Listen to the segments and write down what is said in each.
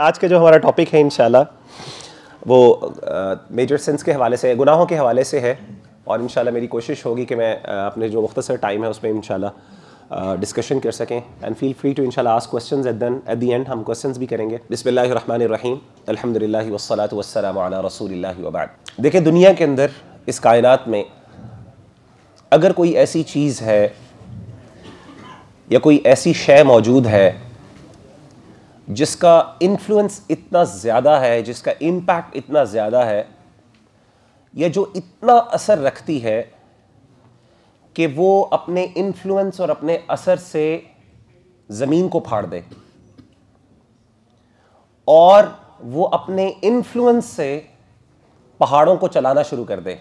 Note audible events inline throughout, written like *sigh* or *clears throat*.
आज का जो हमारा टॉपिक है इनशाला वो मेजर सेंस के हवाले से गुनाहों के हवाले से है और इनशाला मेरी कोशिश होगी कि मैं अपने जो मुख्तर टाइम है उसमें इनशाला डिस्कशन कर सकें एंड फील फ्री टू इंशाल्लाह आज question at then at the end हम क्वेश्चन भी करेंगे बिसमीम अल्हम्दुलिल्लाहि रसूल वस्सलामु अला देखिए दुनिया के अंदर इस कायनत में अगर कोई ऐसी चीज़ है या कोई ऐसी शय मौजूद है जिसका इन्फ्लुएंस इतना ज़्यादा है जिसका इम्पैक्ट इतना ज़्यादा है या जो इतना असर रखती है कि वो अपने इन्फ्लुएंस और अपने असर से ज़मीन को फाड़ दे और वो अपने इन्फ्लुएंस से पहाड़ों को चलाना शुरू कर दे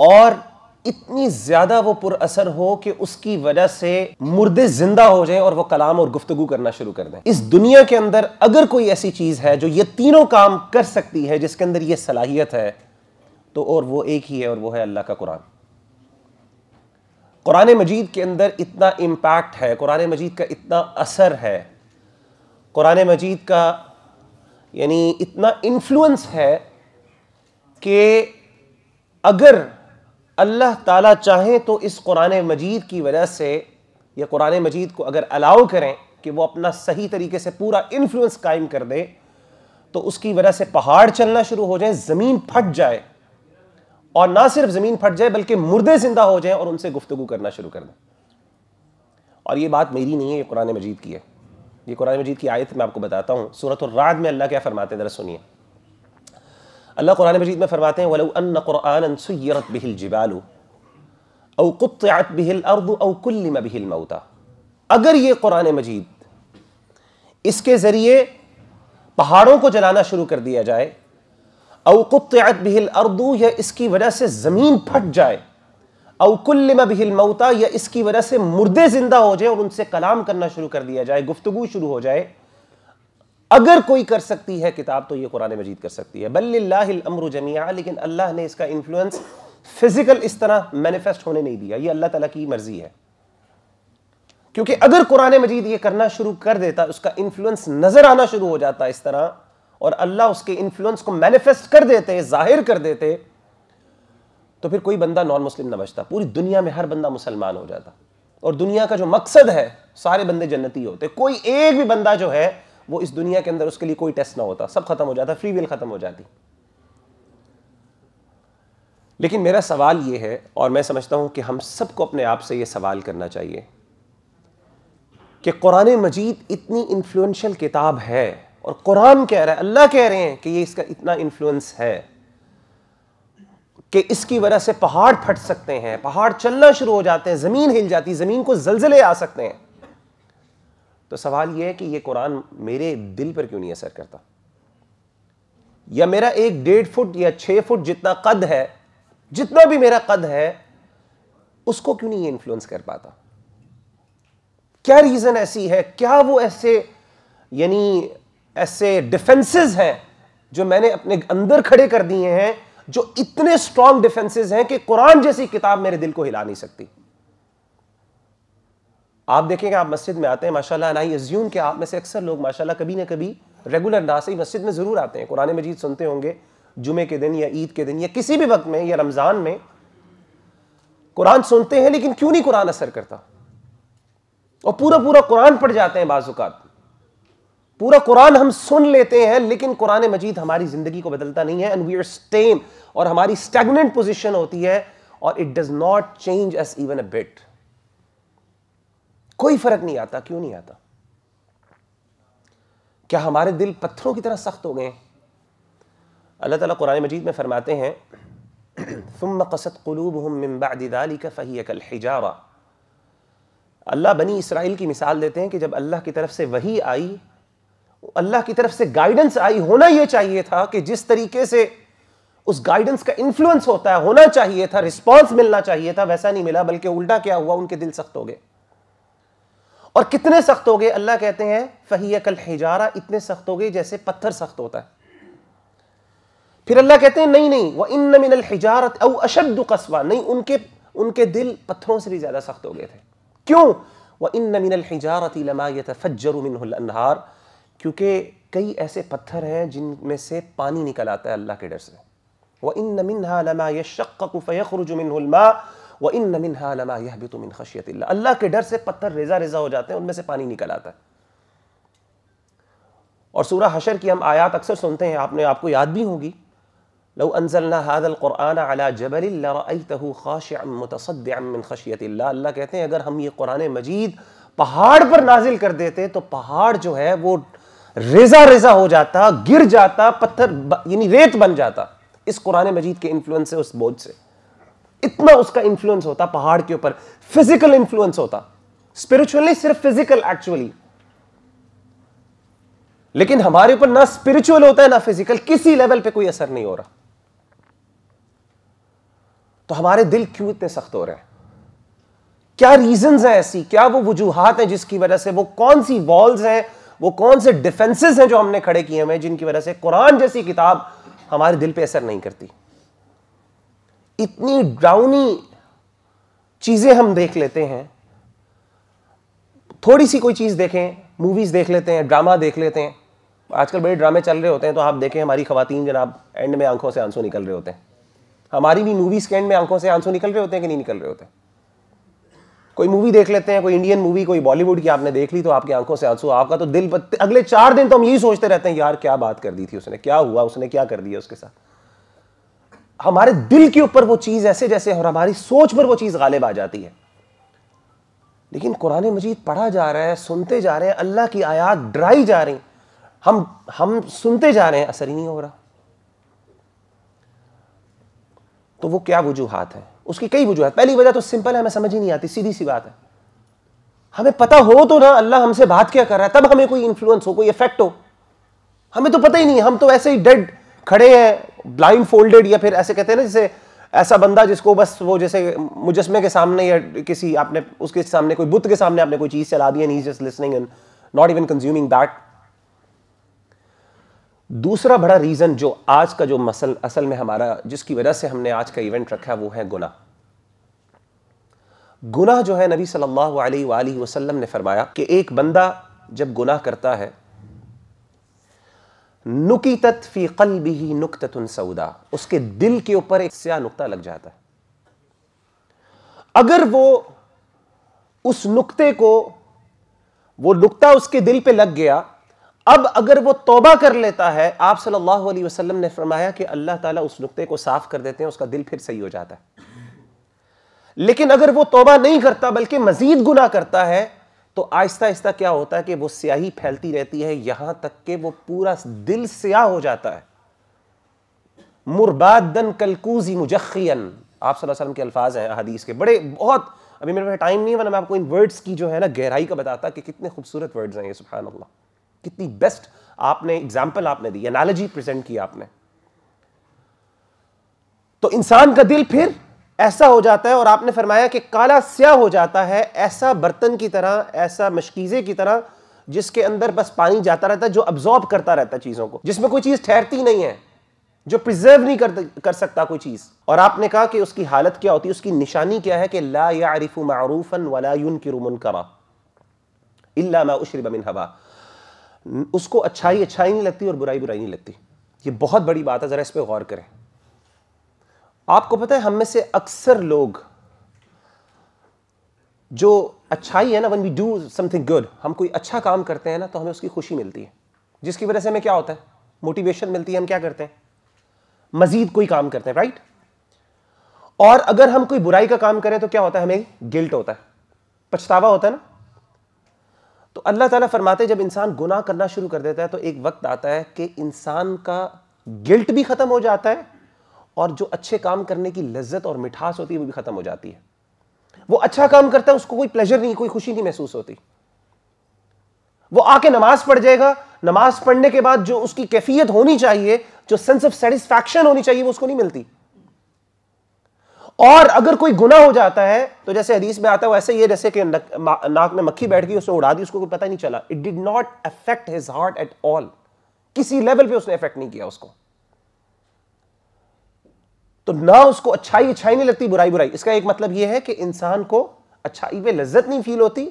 और इतनी ज्यादा वो पुरअसर हो कि उसकी वजह से मुर्दे जिंदा हो जाएं और वो कलाम और गुफ्तगु करना शुरू कर दें इस दुनिया के अंदर अगर कोई ऐसी चीज है जो ये तीनों काम कर सकती है जिसके अंदर ये सलाहियत है तो और वो एक ही है और वो है अल्लाह का कुरान कुरान मजीद के अंदर इतना इम्पैक्ट है कुरान मजीद का इतना असर है कुरान मजीद का यानी इतना इंफ्लुंस है कि अगर अल्लाह ताला चाहे तो इस कुरान मजीद की वजह से यह कुरान मजीद को अगर अलाउ करें कि वो अपना सही तरीके से पूरा इन्फ्लुएंस कायम कर दे तो उसकी वजह से पहाड़ चलना शुरू हो जाए ज़मीन फट जाए और ना सिर्फ ज़मीन फट जाए बल्कि मुर्दे ज़िंदा हो जाएं और उनसे गुफ्तु करना शुरू कर दें और ये बात मेरी नहीं है ये कुरान मजीद की है ये कुरान मजीद की आयत मैं आपको बताता हूँ सूरत और रात में अल्लाह क्या फरमाते हैं सुनिए अल्लाह कुरान मजीद में फरमाते हैं वलो वलन कुरान सुयरत बिहिल जिबालू औ कुत बिहिल अर्द औ कुल्लिम बिहिल मऊता अगर ये कुरान मजीद इसके ज़रिए पहाड़ों को जलाना शुरू कर दिया जाए अव कुत बिहिल अर्दू या इसकी वजह से ज़मीन फट जाए अवकुल्लिम बिहिल मऊता या इसकी वजह से मुर्दे ज़िंदा हो जाए और उनसे कलाम करना शुरू कर दिया जाए गुफ्तगु शुरू हो जाए अगर कोई कर सकती है किताब तो यह कुरान मजीद कर सकती है बल्लामर लेकिन अल्लाह ने इसका इंफ्लुएंस फिजिकल इस तरह मैनिफेस्ट होने नहीं दिया यह अल्लाह तला की मर्जी है क्योंकि अगर कुरान मजीद यह करना शुरू कर देता उसका इंफ्लुएंस नजर आना शुरू हो जाता इस तरह और अल्लाह उसके इंफ्लुएंस को मैनिफेस्ट कर देते जाहिर कर देते तो फिर कोई बंदा नॉन मुस्लिम ना बचता पूरी दुनिया में हर बंदा मुसलमान हो जाता और दुनिया का जो मकसद है सारे बंदे जन्नती होते कोई एक भी बंदा जो है वो इस दुनिया के अंदर उसके लिए कोई टेस्ट ना होता सब खत्म हो जाता फ्री विल खत्म हो जाती लेकिन मेरा सवाल ये है और मैं समझता हूँ कि हम सबको अपने आप से ये सवाल करना चाहिए कि कुरान मजीद इतनी इन्फ्लुएंशियल किताब है और कुरान कह रहा है अल्लाह कह रहे हैं कि ये इसका इतना इन्फ्लुएंस है कि इसकी वजह से पहाड़ फट सकते हैं पहाड़ चलना शुरू हो जाते हैं ज़मीन हिल जाती है ज़मीन को जलजले आ सकते हैं तो सवाल यह है कि यह कुरान मेरे दिल पर क्यों नहीं असर करता या मेरा एक डेढ़ फुट या छः फुट जितना कद है जितना भी मेरा कद है उसको क्यों नहीं इन्फ्लुएंस कर पाता क्या रीज़न ऐसी है क्या वो ऐसे यानी ऐसे डिफेंसेस हैं जो मैंने अपने अंदर खड़े कर दिए हैं जो इतने स्ट्रांग डिफेंसेस हैं कि कुरान जैसी किताब मेरे दिल को हिला नहीं सकती आप देखेंगे आप मस्जिद में आते हैं माशाल्लाह एंड आई एज्यूम कि आप में से अक्सर लोग माशाल्लाह कभी ना कभी रेगुलर ना से मस्जिद में ज़रूर आते हैं कुरान मजीद सुनते होंगे जुमे के दिन या ईद के दिन या किसी भी वक्त में या रमज़ान में कुरान सुनते हैं लेकिन क्यों नहीं कुरान असर करता और पूरा पूरा कुरान पढ़ जाते हैं बाज़ात पूरा कुरान हम सुन लेते हैं लेकिन कुरान मजीद हमारी ज़िंदगी को बदलता नहीं है एंड वी आर स्टेम और हमारी स्टेगनेंट पोजिशन होती है और it does not changes even a bit कोई फर्क नहीं आता क्यों नहीं आता क्या हमारे दिल पत्थरों की तरह सख्त हो गए अल्लाह ताला कुरान मजीद में फरमाते हैं ثم قست قلوبهم من بعد ذلك فهي كالحجارة अल्लाह बनी इसराइल की मिसाल देते हैं कि जब अल्लाह की तरफ से वही आई अल्लाह की तरफ से गाइडेंस आई होना यह चाहिए था कि जिस तरीके से उस गाइडेंस का इंफ्लुएंस होता है होना चाहिए था रिस्पॉन्स मिलना चाहिए था वैसा नहीं मिला बल्कि उल्टा क्या हुआ उनके दिल सख्त हो गए और कितने सख्त हो गए अल्लाह कहते हैं फहिया कल हिजारा इतने सख्त हो गए जैसे पत्थर सख्त होता है फिर अल्लाह कहते हैं नहीं नहीं वह इन मिनल हिजारत अव अशद कस्बा नहीं उनके उनके दिल पत्थरों से भी ज़्यादा सख्त हो गए थे क्यों वह इन मिनल हिजारत लमायत फजरुमिनहार क्योंकि कई ऐसे पत्थर हैं जिनमें से पानी निकल आता है अल्लाह के डर से वह इन मिनहा लमा यशक्कुफ़यखरुजुमिनमा व इन मिन हानमा यह भी तुम खशियत अल्लाह के डर से पत्थर रेजा रेजा हो जाते हैं उनमें से पानी निकल आता है और सूर्य हशर की हम आयात अक्सर सुनते हैं आपने आपको याद भी होगी लो अनजलना हादल क़ुरान अला जबल खशियत अल्लाह कहते हैं अगर हम ये कुरान मजीद पहाड़ पर नाजिल कर देते तो पहाड़ जो है वो रेजा रेजा हो जाता गिर जाता पत्थर यानी रेत बन जाता इस कुरान मजीद के इन्फ्लुएंस से उस बोझ से इतना उसका इन्फ्लुएंस होता पहाड़ के ऊपर फिजिकल इन्फ्लुएंस होता स्पिरिचुअली सिर्फ फिजिकल एक्चुअली लेकिन हमारे ऊपर ना स्पिरिचुअल होता है ना फिजिकल किसी लेवल पे कोई असर नहीं हो रहा तो हमारे दिल क्यों इतने सख्त हो रहे हैं क्या रीजंस हैं ऐसी क्या वो वजूहत हैं जिसकी वजह से वो कौन सी वॉल्स हैं वो कौन से डिफेंसेस हैं जो हमने खड़े किए हैं जिनकी वजह से कुरान जैसी किताब हमारे दिल पे असर नहीं करती इतनी ड्राउनी चीज़ें हम देख लेते हैं थोड़ी सी कोई चीज़ देखें मूवीज़ देख लेते हैं ड्रामा देख लेते हैं आजकल बड़े ड्रामे चल रहे होते हैं तो आप देखें हमारी खातन जनाब एंड में आंखों से आंसू निकल रहे होते हैं हमारी भी मूवीज़ के एंड में आंखों से आंसू निकल रहे होते हैं कि नहीं निकल रहे होते कोई मूवी देख लेते हैं कोई इंडियन मूवी कोई बॉलीवुड की आपने देख ली तो आपकी आंखों से आंसू आपका तो दिल अगले चार दिन तो हम यही सोचते रहते हैं यार क्या बात कर दी थी उसने क्या हुआ उसने क्या कर दिया उसके साथ हमारे दिल के ऊपर वो चीज ऐसे जैसे और हमारी सोच पर वो चीज गालिब आ जाती है लेकिन कुरान मजीद पढ़ा जा रहा है सुनते जा रहे हैं अल्लाह की आयात डराई जा रही हम हम सुनते जा रहे हैं असर ही नहीं हो रहा तो वो क्या वजूहत है उसकी कई वजूहत पहली वजह तो सिंपल है हमें समझ ही नहीं आती सीधी सी बात है हमें पता हो तो ना अल्लाह हमसे बात क्या कर रहा है तब हमें कोई इन्फ्लुएंस हो कोई इफेक्ट हो हमें तो पता ही नहीं हम तो ऐसे ही डेड खड़े हैं ब्लाइंड फोल्डेड या फिर ऐसे कहते हैं ना जैसे ऐसा बंदा जिसको बस वो जैसे मुजस्मे के सामने या किसी आपने उसके सामने कोई बुद्ध के सामने आपने कोई चीज चला दी and just listening and not even consuming that दूसरा बड़ा रीजन जो आज का जो मसल असल में हमारा जिसकी वजह से हमने आज का इवेंट रखा है वो है गुना गुना जो है नबी सल्लल्लाहु अलैहि वसल्लम ने फरमाया कि एक बंदा जब गुनाह करता है नुकी फी कल भी ही नुकत सऊदा उसके दिल के ऊपर एक स्या नुकता लग जाता है अगर वो उस नुकते को वो नुकता उसके दिल पे लग गया अब अगर वो तोबा कर लेता है आप सल्लल्लाहु अलैहि वसल्लम ने फरमाया कि अल्लाह ताला उस नुकते को साफ कर देते हैं उसका दिल फिर सही हो जाता है लेकिन अगर वो तोबा नहीं करता बल्कि मजीद गुना करता है तो आहिस्ता आहिस्ता क्या होता है कि वो स्याही फैलती रहती है यहां तक कि वो पूरा दिल स्याह हो जाता है मुरबादन कलकूजी मुजखियन आप सल्लम के अल्फाज हैं हदीस के बड़े बहुत अभी मेरे पास टाइम नहीं है वरना मैं आपको इन वर्ड्स की जो है ना गहराई का बताता कि कितने खूबसूरत वर्ड्स हैं ये सुबह अल्लाह कितनी बेस्ट आपने एग्जाम्पल आपने दी एनालॉजी प्रेजेंट की आपने तो इंसान का दिल फिर ऐसा हो जाता है और आपने फरमाया कि काला स्या हो जाता है ऐसा बर्तन की तरह ऐसा मशकीज़े की तरह जिसके अंदर बस पानी जाता रहता है जो अब्जॉर्ब करता रहता है चीज़ों को जिसमें कोई चीज़ ठहरती नहीं है जो प्रिजर्व नहीं कर कर सकता कोई चीज़ और आपने कहा कि उसकी हालत क्या होती है उसकी निशानी क्या है कि ला यारिफ़ मारूफन वाला युन की रुमन करा मा हवा उसको अच्छाई अच्छाई नहीं लगती और बुराई बुराई नहीं लगती ये बहुत बड़ी बात है ज़रा इस पर गौर करें आपको पता है हम में से अक्सर लोग जो अच्छाई है ना when we do something good हम कोई अच्छा काम करते हैं ना तो हमें उसकी खुशी मिलती है जिसकी वजह से हमें क्या होता है मोटिवेशन मिलती है हम क्या करते हैं मजीद कोई काम करते हैं राइट और अगर हम कोई बुराई का काम करें तो क्या होता है हमें गिल्ट होता है पछतावा होता है ना तो अल्लाह ताला फरमाते जब इंसान गुनाह करना शुरू कर देता है तो एक वक्त आता है कि इंसान का गिल्ट भी खत्म हो जाता है और जो अच्छे काम करने की लज्जत और मिठास होती है वो भी खत्म हो जाती है वो अच्छा काम करता है उसको कोई प्लेजर नहीं कोई खुशी नहीं महसूस होती वो आके नमाज पढ़ जाएगा नमाज पढ़ने के बाद जो उसकी कैफियत होनी चाहिए जो सेंस ऑफ सेटिस्फैक्शन होनी चाहिए वो उसको नहीं मिलती और अगर कोई गुना हो जाता है तो जैसे हदीस में आता है वैसे ये जैसे कि नाक में मक्खी बैठ गई उसने उड़ा दी उसको कोई पता नहीं चला it did not affect his heart at all किसी लेवल पे उसने अफेक्ट नहीं किया उसको तो ना उसको अच्छाई अच्छाई नहीं लगती बुराई बुराई इसका एक मतलब यह है कि इंसान को अच्छाई पे लज्जत नहीं फील होती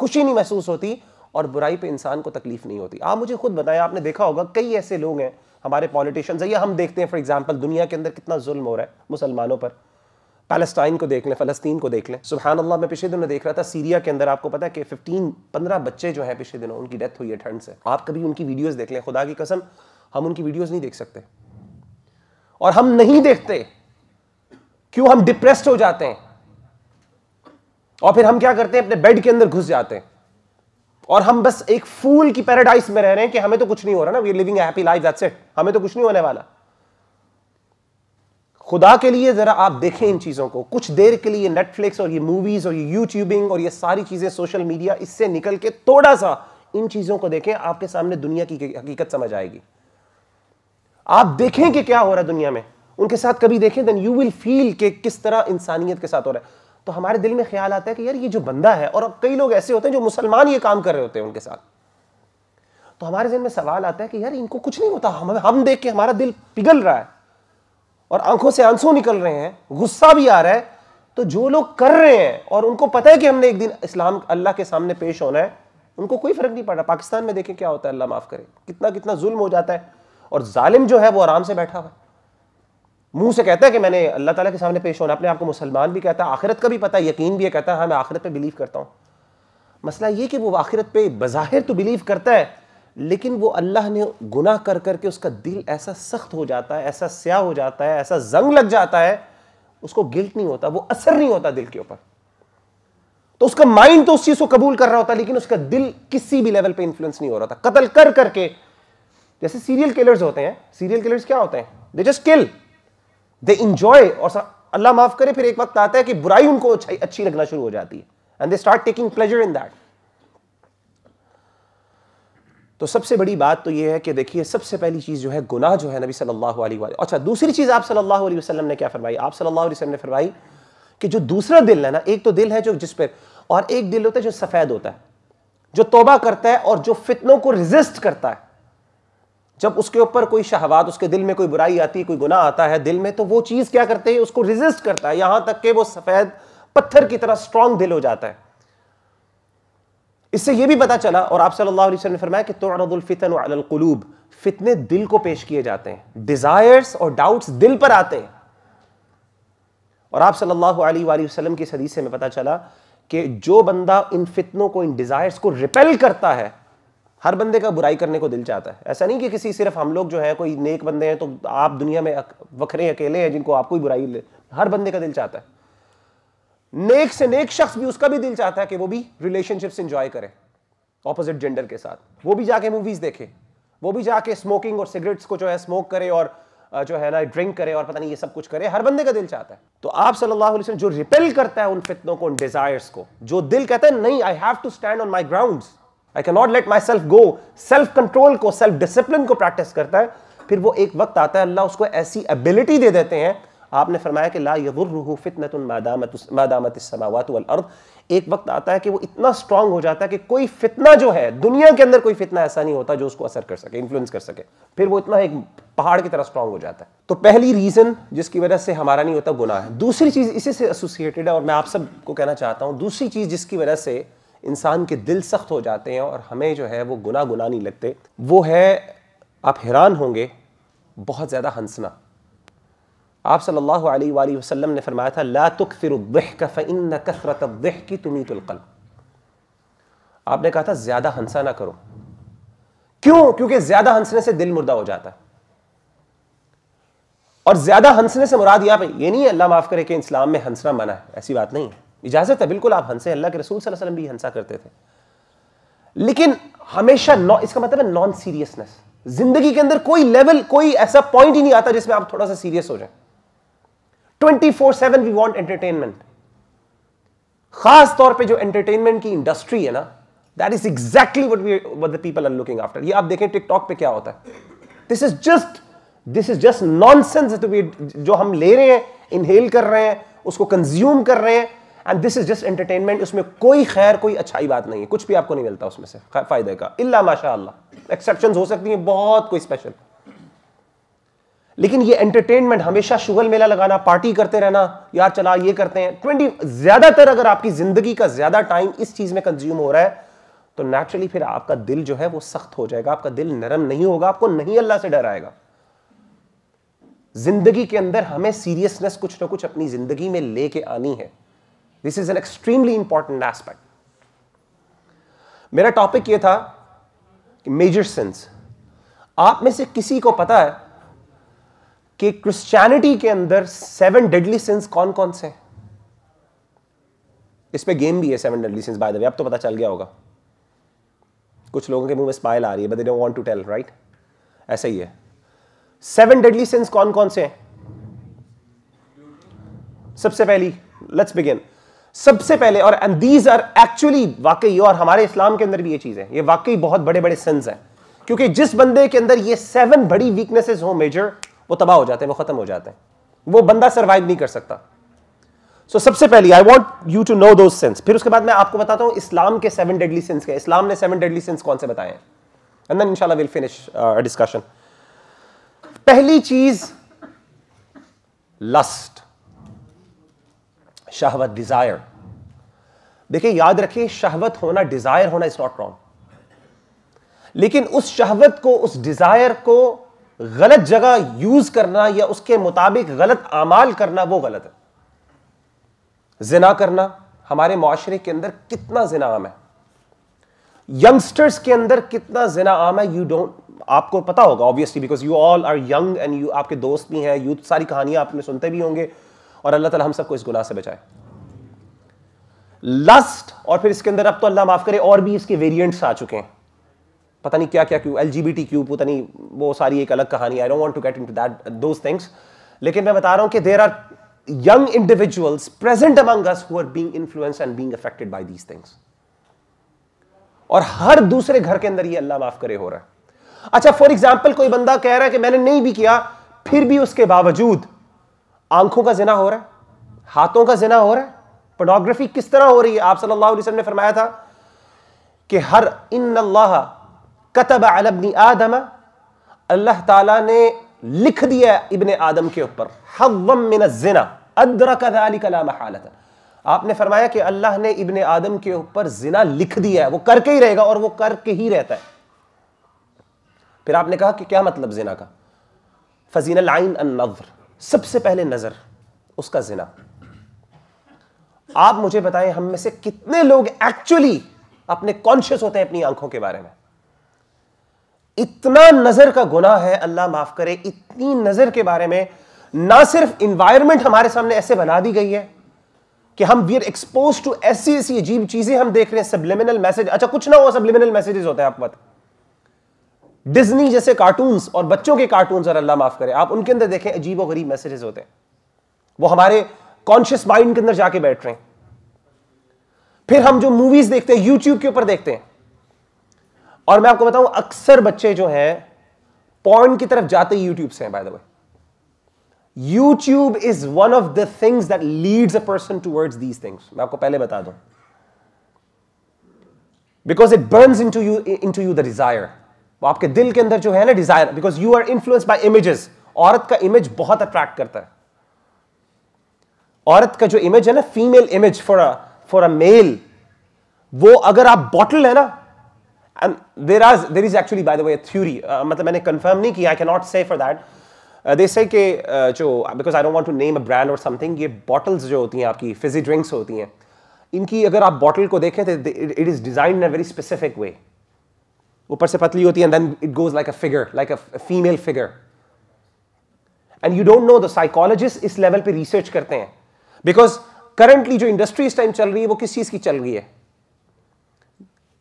खुशी नहीं महसूस होती और बुराई पे इंसान को तकलीफ नहीं होती आप मुझे खुद बताएं आपने देखा होगा कई ऐसे लोग हैं हमारे पॉलिटिशियंस है या हम देखते हैं फॉर एग्जाम्पल दुनिया के अंदर कितना जुल्म हो रहा है मुसलमानों पर पैलेस्टाइन को देख लें फ़लस्तीन को देख लें सुबहान अल्लाह मैं पिछले दिनों देख रहा था सीरिया के अंदर आपको पता है कि 15 पंद्रह बच्चे जो हैं पिछले दिनों उनकी डेथ हुई है ठंड से आप कभी उनकी वीडियोज देख लें खुदा की कसम हम उनकी वीडियोज नहीं देख सकते और हम नहीं देखते क्यों हम डिप्रेस्ड हो जाते हैं और फिर हम क्या करते हैं अपने बेड के अंदर घुस जाते हैं और हम बस एक फूल की पैराडाइज में रह रहे हैं कि हमें तो कुछ नहीं हो रहा ना we are living happy life that's it हमें तो कुछ नहीं होने वाला खुदा के लिए जरा आप देखें इन चीजों को कुछ देर के लिए नेटफ्लिक्स और ये मूवीज और ये यूट्यूबिंग और ये सारी चीजें सोशल मीडिया इससे निकल के थोड़ा सा इन चीजों को देखें आपके सामने दुनिया की हकीकत समझ आएगी आप देखें कि क्या हो रहा है दुनिया में उनके साथ कभी देखें देन यू विल फील कि किस तरह इंसानियत के साथ हो रहा है तो हमारे दिल में ख्याल आता है कि यार ये जो बंदा है और कई लोग ऐसे होते हैं जो मुसलमान ये काम कर रहे होते हैं उनके साथ तो हमारे जिन में सवाल आता है कि यार इनको कुछ नहीं होता हम हम देख के हमारा दिल पिघल रहा है और आंखों से आंसू निकल रहे हैं गुस्सा भी आ रहा है तो जो लोग कर रहे हैं और उनको पता है कि हमने एक दिन इस्लाम अल्लाह के सामने पेश होना है उनको कोई फर्क नहीं पड़ रहा पाकिस्तान में देखें क्या होता है अल्लाह माफ़ करे कितना कितना जुल्म हो जाता है और जालिम जो है वो आराम से बैठा हुआ है मुंह से कहता है कि मैंने अल्लाह ताला के सामने पेश होना अपने आप को मुसलमान भी कहता है आखिरत का भी पता है यकीन भी है कहता है हाँ मैं आखिरत पे बिलीव करता हूँ मसला ये कि वो आखिरत पे बज़ाहिर तो बिलीव करता है लेकिन वो अल्लाह ने गुनाह कर करके उसका दिल ऐसा सख्त हो जाता है ऐसा स्याह हो जाता है ऐसा जंग लग जाता है उसको गिल्ट नहीं होता वो असर नहीं होता दिल के ऊपर तो उसका माइंड तो उस चीज़ को कबूल कर रहा होता लेकिन उसका दिल किसी भी लेवल पे इन्फ्लुएंस नहीं हो रहा था कत्ल कर करके जैसे सीरियल किलर्स होते हैं सीरियल किलर्स क्या होते हैं they just kill they enjoy और अल्लाह माफ करे फिर एक वक्त आता है कि बुराई उनको अच्छी लगना शुरू हो जाती है and they start taking pleasure in that तो सबसे बड़ी बात तो यह है कि देखिए सबसे पहली चीज़ जो है गुनाह जो है नबी सल्लल्लाहु अलैहि वसल्लम अच्छा दूसरी चीज़ आप सल्लल्लाहु अलैहि वसल्लम ने क्या फरमाई आप सल्लल्लाहु अलैहि वसल्लम ने फरमाई कि जो दूसरा दिल है ना एक तो दिल है जो जिस पर और एक दिल होता है जो सफ़ेद होता है जो तोबा करता है और जो फितनों को रिजिस्ट करता है जब उसके ऊपर कोई शहवाद उसके दिल में कोई बुराई आती है कोई गुना आता है दिल में तो वो चीज़ क्या करते हैं उसको रिजिस्ट करता है यहां तक कि वो सफ़ेद पत्थर की तरह स्ट्रांग दिल हो जाता है इससे ये भी पता चला और आप सल्लल्लाहु अलैहि वसल्लम ने फरमाया कि तुरदुलफितन अलकलूब फितने दिल को पेश किए जाते हैं डिज़ायर्स और डाउट्स दिल पर आते हैं और आप सल्लल्लाहु अलैहि वसल्लम की हदीस से में पता चला कि जो बंदा इन फितनों को इन डिज़ायर्स को रिपेल करता है हर बंदे का बुराई करने को दिल चाहता है ऐसा नहीं कि किसी सिर्फ हम लोग जो है कोई नेक बंदे हैं तो आप दुनिया में वखरे अकेले हैं जिनको आपको ही बुराई ले हर बंदे का दिल चाहता है नेक से नेक शख्स भी उसका भी दिल चाहता है कि वो भी रिलेशनशिप्स इंजॉय करे ऑपोजिट जेंडर के साथ वो भी जाके मूवीज देखे वो भी जाके स्मोकिंग और सिगरेट्स को जो है स्मोक करे और जो है ना ड्रिंक करे और पता नहीं ये सब कुछ करे हर बंदे का दिल चाहता है तो आप सल्लल्लाहु अलैहि वसल्लम जो रिपेल करता है उन फितनों को उन डिजायर्स को जो दिल कहता है नहीं I have to stand on my grounds I can not let myself go self control को सेल्फ डिसिप्लिन को प्रैक्टिस करता है फिर वो एक वक्त आता है अल्लाह उसको ऐसी एबिलिटी दे देते हैं आपने फरमाया कि ला यदुर्रहू फितनत मादामत समावत अर्द एक वक्त आता है कि वो इतना स्ट्रांग हो जाता है कि कोई फितना जो है दुनिया के अंदर कोई फितना ऐसा नहीं होता जो उसको असर कर सके इन्फ्लुएंस कर सके फिर वो इतना एक पहाड़ की तरह स्ट्रांग हो जाता है तो पहली रीज़न जिसकी वजह से हमारा नहीं होता गुनाह है दूसरी चीज़ इसी से एसोसिएटेड है और मैं आप सबको कहना चाहता हूँ दूसरी चीज़ जिसकी वजह से इंसान के दिल सख्त हो जाते हैं और हमें जो है वो गुना गुना नहीं लगते वो है आप हैरान होंगे बहुत ज़्यादा हंसना आप सल्लल्लाहु अलैहि वसल्लम ने फरमाया था ला तुक फिर कसरत की तुम्हें तुलकल आपने कहा था ज़्यादा हंसा ना करो क्यों क्योंकि ज़्यादा हंसने से दिल मुर्दा हो जाता है और ज़्यादा हंसने से मुराद यहां पे ये नहीं है अल्लाह माफ़ करे कि इस्लाम में हंसना मना है ऐसी बात नहीं है इजाज़त है बिल्कुल आप हंसे अल्लाह के रसूल वसल्लम भी हंसा करते थे लेकिन हमेशा नौ, इसका मतलब है नॉन सीरियसनेस जिंदगी के अंदर कोई लेवल कोई ऐसा पॉइंट ही नहीं आता जिसमें आप थोड़ा सा सीरियस हो जाए twenty four seven we want entertainment खास तौर पे जो एंटरटेनमेंट की इंडस्ट्री है ना that is exactly what we what the people are looking after ये आप देखें टिकटॉक पे क्या होता है this is just this is just nonsense जो हम ले रहे हैं इनहेल कर रहे हैं उसको कंज्यूम कर रहे हैं and this is just entertainment उसमें कोई खैर कोई अच्छाई बात नहीं है कुछ भी आपको नहीं मिलता उसमें से फायदे का इला माशा एक्सेप्शन हो सकती है बहुत कोई स्पेशल लेकिन ये एंटरटेनमेंट हमेशा शुगल मेला लगाना पार्टी करते रहना यार चला ये करते हैं ट्वेंटी ज्यादातर अगर आपकी जिंदगी का ज्यादा टाइम इस चीज में कंज्यूम हो रहा है तो नेचुरली फिर आपका दिल जो है वो सख्त हो जाएगा आपका दिल नरम नहीं होगा आपको नहीं अल्लाह से डर आएगा जिंदगी के अंदर हमें सीरियसनेस कुछ ना कुछ अपनी जिंदगी में लेके आनी है this is an extremely important aspect मेरा टॉपिक ये था कि मेजर सिंस आप में से किसी को पता है कि क्रिश्चियनिटी के अंदर सेवन डेडली सिंस कौन कौन से हैं इस पे गेम भी है seven deadly sins by the way अब तो पता चल गया होगा कुछ लोगों के मुंह में स्माइल आ रही है but they don't want to tell right ऐसा ही है सेवन डेडली सेंस कौन कौन से हैं सबसे पहली लेट्स बिगिन सबसे पहले और एंड दीज आर एक्चुअली वाकई और हमारे इस्लाम के अंदर भी ये चीज है ये वाकई बहुत बड़े बड़े सेंस हैं क्योंकि जिस बंदे के अंदर ये सेवन बड़ी वीकनेसेस हो मेजर वो तबाह हो जाते हैं वो खत्म हो जाते हैं वो बंदा सर्वाइव नहीं कर सकता सो so, सबसे पहले I want you to know दो सेंस फिर उसके बाद मैं आपको बताता हूं इस्लाम के सेवन डेडली सेंस के इस्लाम ने सेवन डेडली सेंस कौन से बताए हैं and then will finish discussion पहली चीज लस्ट शहवत डिजायर देखिए याद रखिए शहवत होना डिजायर होना इज नॉट रॉन्ग लेकिन उस शहवत को उस डिजायर को गलत जगह यूज करना या उसके मुताबिक गलत अमाल करना वो गलत है जिना करना हमारे माशरे के अंदर कितना जिना आम है यंगस्टर्स के अंदर कितना जिना आम है यू डोंट आपको पता होगा obviously because you all are young and you आपके दोस्त भी हैं यूथ सारी कहानियां आपने सुनते भी होंगे और अल्लाह ताला हम सबको इस गुनाह से बचाए लस्ट और फिर इसके अंदर अब तो अल्लाह माफ करे और भी इसके वेरियंट्स आ चुके हैं पता नहीं क्या क्या क्यों एल जी पता नहीं वो सारी एक अलग कहानी I don't to get into that though things लेकिन मैं बता रहा हूं कि there are young individuals present among us who are being influenced and being affected by these things और हर दूसरे घर के अंदर ये अल्लाह माफ करे हो रहा है अच्छा फॉर एग्जाम्पल कोई बंदा कह रहा है कि मैंने नहीं भी किया फिर भी उसके बावजूद आंखों का जिना हो रहा है हाथों का जिना हो रहा है पोनोग्राफी किस तरह हो रही है आप सल्लल्लाहु अलैहि वसल्लम ने फरमाया था कि हर इन अल्लाह कतब अलबनी आदम अल्लाह ताला ने लिख दिया इबन आदम के ऊपर आपने फरमाया कि अल्लाह ने इबन आदम के ऊपर जिना लिख दिया है वो करके ही रहेगा और वो करके ही रहता है फिर आपने कहा कि क्या मतलब जिना का फजीन आइन अनवर सबसे पहले नजर उसका जिना आप मुझे बताएं हम में से कितने लोग एक्चुअली अपने कॉन्शियस होते हैं अपनी आंखों के बारे में इतना नजर का गुना है अल्लाह माफ करे इतनी नजर के बारे में ना सिर्फ इन्वायरमेंट हमारे सामने ऐसे बना दी गई है कि हम वी आर एक्सपोज टू ऐसी ऐसी अजीब चीजें हम देख रहे हैं सब्लिमिनल मैसेज अच्छा कुछ ना हो सब्लिमिनल मैसेजेस होते हैं आप पता डिज्नी जैसे कार्टून और बच्चों के कार्टून और अल्लाह माफ करे आप उनके अंदर देखें अजीब और गरीब मैसेजेस होते हैं वो हमारे कॉन्शियस माइंड के अंदर जाके बैठ रहे हैं फिर हम जो मूवीज देखते हैं यूट्यूब के ऊपर देखते हैं और मैं आपको बताऊं अक्सर बच्चे जो हैं पॉइंट की तरफ जाते ही यूट्यूब से हैं by the way YouTube is one of the things that leads a person towards these things मैं आपको पहले बता दूं because it burns into you into you the desire वो आपके दिल के अंदर जो है ना desire because you are influence by images औरत का इमेज बहुत अट्रैक्ट करता है औरत का जो इमेज है ना female image for a for a male वो अगर आप बॉटल है ना एंड देर आज there is actually by the way theory मतलब मैंने कंफर्म नहीं किया I can not say for that they say के जो because I don't want to name a brand और समथिंग ये बॉटल्स जो होती हैं आपकी फिजी ड्रिंक्स होती हैं इनकी अगर आप बॉटल को देखें तो it is design a very specific way ऊपर से पतली होती है and then it goes like a figure like a female figure and you don't know the psychologist इस लेवल पे रिसर्च करते हैं बिकॉज करंटली जो इंडस्ट्री इस टाइम चल रही है वो किस चीज की चल रही है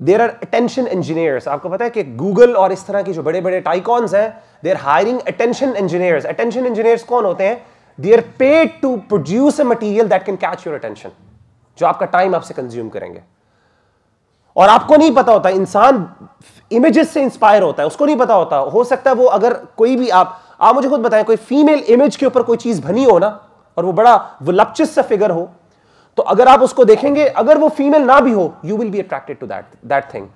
देर आर अटेंशन इंजीनियर्स आपको पता है कि गूगल और इस तरह के जो बड़े बड़े टाइकॉन्स हैं they are hiring attention engineers attention engineers कौन होते हैं they are paid to produce a material that can catch your attention जो आपका टाइम आपसे कंज्यूम करेंगे और आपको नहीं पता होता इंसान इमेजेस से इंस्पायर होता है उसको नहीं पता होता हो सकता है वो अगर कोई भी आप आप मुझे खुद बताएं कोई फीमेल इमेज के ऊपर कोई चीज बनी हो ना और वो बड़ा विलपचित सा फिगर हो तो अगर आप उसको देखेंगे अगर वो फीमेल ना भी हो you will be attracted to that that thing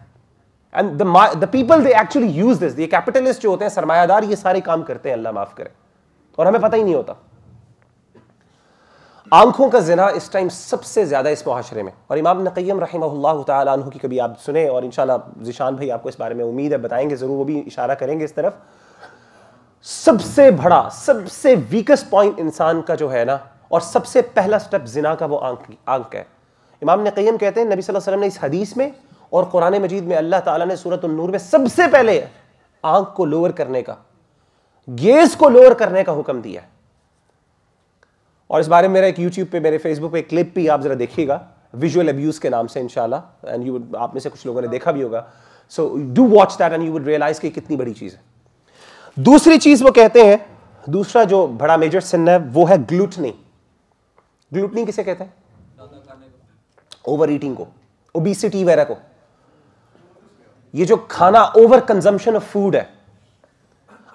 and the people they actually use this capitalist जो होते हैं सरमायादार ये सारे काम करते हैं अल्लाह माफ करें और हमें पता ही नहीं होता आंखों का जना इस टाइम सबसे ज़्यादा इस माशरे में और इमाम नकैम रही तु की कभी आप सुने और इन जिशान भाई आपको इस बारे में उम्मीद है बताएंगे ज़रूर वो भी इशारा करेंगे इस तरफ सबसे बड़ा सबसे वीकेस्ट पॉइंट इंसान का जो है ना और सबसे पहला स्टेप जिना का वो आंख आंख है इमाम नकीम कहते हैं नबी वसल्लम ने इस हदीस में और कुरान मजीद में अल्लाह ताला ने सूरत नूर में सबसे पहले आंख को लोअर करने का गेज को लोअर करने का हुक्म दिया है और इस बारे में मेरा एक यूट्यूब पे मेरे फेसबुक पे क्लिप भी आप जरा देखिएगा विजुअल अब्यूज के नाम से इनशाला एंड यू आप में से कुछ लोगों ने देखा भी होगा so do watch that and you would realise कि कितनी बड़ी चीज़ है दूसरी चीज़ वो कहते हैं दूसरा जो बड़ा मेजर सिन है वो है ग्लूटनी ग्लूटनी किसे कहते हैं ओवर ईटिंग को ओबिसिटी वगैरह को ये जो खाना ओवर कंजम्पशन ऑफ फूड है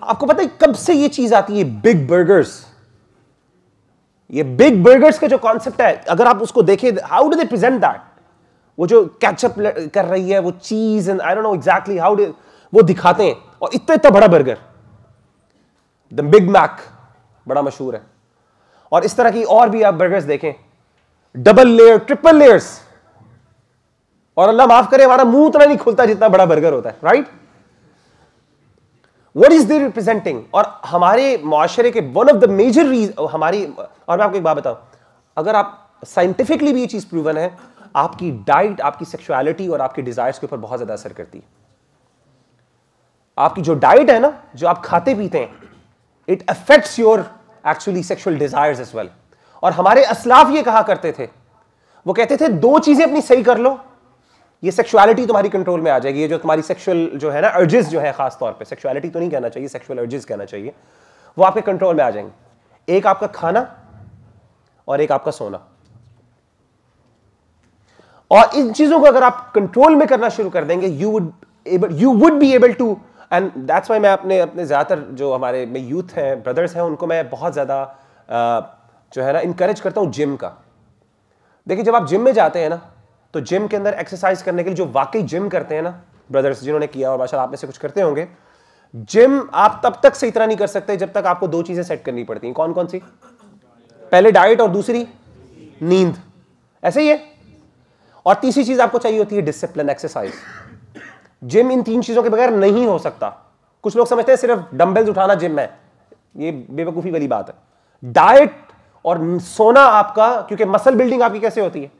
आपको पता है कब से ये चीज आती है बिग बर्गर्स ये बिग बर्गर्स का जो कॉन्सेप्ट है अगर आप उसको देखें how do they present that वो जो कैचअप कर रही है वो चीज and I don't know exactly how do वो दिखाते हैं और इतना इतना बड़ा बर्गर द बिग मैक बड़ा मशहूर है और इस तरह की और भी आप बर्गर्स देखें डबल लेयर ट्रिपल लेयर्स और अल्लाह माफ करे हमारा मुंह उतना नहीं खुलता जितना बड़ा बर्गर होता है right right? What is they representing और हमारे माशरे के वन ऑफ द मेजर रीज हमारी और मैं आपको एक बात बताऊं अगर आप साइंटिफिकली भी ये चीज़ प्रूवन है आपकी डाइट आपकी सेक्सुअलिटी और आपके डिजायर्स के ऊपर बहुत ज़्यादा असर करती है आपकी जो डाइट है ना जो आप खाते पीते हैं it affects your actually sexual desires as well और हमारे असलाफ ये कहा करते थे वो कहते थे दो चीज़ें अपनी सही कर लो ये सेक्सुअलिटी तुम्हारी कंट्रोल में आ जाएगी ये जो तुम्हारी सेक्सुअल जो है ना अर्जेस जो है खास तौर पे सेक्सुअलिटी तो नहीं कहना चाहिए सेक्सुअल अर्जेस कहना चाहिए वो आपके कंट्रोल में आ जाएंगे एक आपका खाना और एक आपका सोना और इन चीजों को अगर आप कंट्रोल में करना शुरू कर देंगे you would able you would be able to and that's why मैं अपने अपने ज़्यादातर जो हमारे में यूथ हैं ब्रदर्स हैं उनको मैं बहुत ज़्यादा जो है ना इंकरेज करता हूँ जिम का देखिए जब आप जिम में जाते हैं ना तो जिम के अंदर एक्सरसाइज करने के लिए जो वाकई जिम करते हैं ना ब्रदर्स जिन्होंने किया और माशा आप में से कुछ करते होंगे जिम आप तब तक से इतना नहीं कर सकते जब तक आपको दो चीजें सेट करनी पड़ती हैं कौन कौन सी पहले डाइट और दूसरी नींद ऐसे ही है और तीसरी चीज आपको चाहिए होती है डिसिप्लिन एक्सरसाइज जिम इन तीन चीजों के बगैर नहीं हो सकता कुछ लोग समझते हैं सिर्फ डंबल्स उठाना जिम है ये बेवकूफी वाली बात है डाइट और सोना आपका क्योंकि मसल बिल्डिंग आपकी कैसे होती है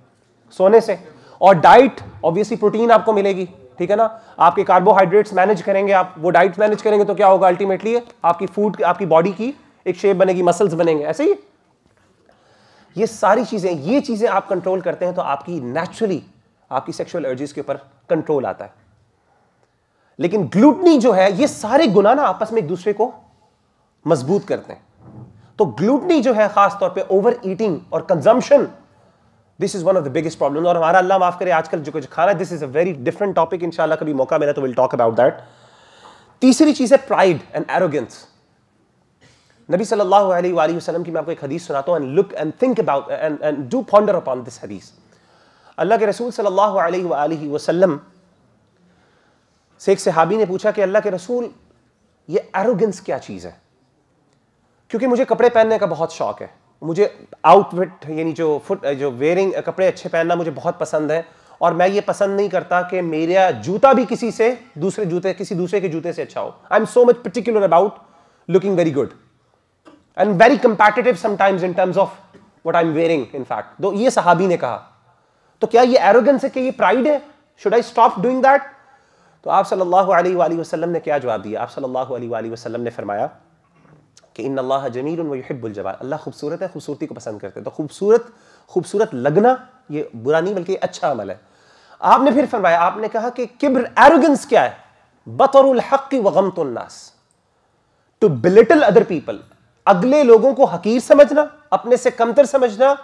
सोने से और डाइट ऑब्वियसली प्रोटीन आपको मिलेगी ठीक है ना आपके कार्बोहाइड्रेट्स मैनेज करेंगे आप वो डाइट मैनेज करेंगे तो क्या होगा अल्टीमेटली आपकी फूड आपकी बॉडी की एक शेप बनेगी मसल्स बनेंगे ऐसे ही ये सारी चीजें ये चीजें आप कंट्रोल करते हैं तो आपकी नेचुरली आपकी सेक्सुअल एनर्जीज के ऊपर कंट्रोल आता है लेकिन ग्लूटनी जो है ये सारे गुना ना आपस में एक दूसरे को मजबूत करते हैं तो ग्लूटनी जो है खासतौर पे ओवर ईटिंग और consumption this is one of the biggest problem और हमारा अल्लाह माफ करे आजकल जो कुछ खाना this is a very different topic इंशाल्लाह कभी मौका मिला तो विल टॉक अबाउट दैट तीसरी चीज है प्राइड एंड एरोगेंस नबी सल्लल्लाहु अलैहि वसल्लम की मैं आपको एक हदीस सुनाता हूँ and look and think about and and do ponder upon this हदीस अल्लाह के रसूल सल्लल्लाहु अलैहि वसल्लम से एक सहाबी ने पूछा कि अल्लाह के रसूल ये एरोगेंस क्या चीज़ है क्योंकि मुझे कपड़े पहनने का बहुत शौक है मुझे आउटफिट यानी जो फुट जो वेयरिंग कपड़े अच्छे पहनना मुझे बहुत पसंद है और मैं ये पसंद नहीं करता कि मेरा जूता भी किसी से दूसरे जूते किसी दूसरे के जूते से अच्छा हो I am so much particular about looking very good and very competitive sometimes in terms of what I am wearing in fact तो ये सहाबी ने कहा तो क्या ये एरोगेंस है कि ये प्राइड है should I stop doing that तो आप सल्लल्लाहु अलैहि वसल्लम ने क्या जवाब दिया आप सल्लल्लाहु अलैहि वसल्लम ने फरमाया कि इन अल्लाह जमील वहिबुल जमाल अल्लाह खूबसूरत है खूबसूरती को पसंद करते हैं तो खूबसूरत खूबसूरत लगना ये बुरा नहीं बल्कि अच्छा अमल है आपने फिर फरमाया आपने कहा कि किब्र एरोगेंस क्या है बतौर हक़ नास टू बिलिटल अदर पीपल अगले लोगों को हकीर समझना अपने से कमतर समझना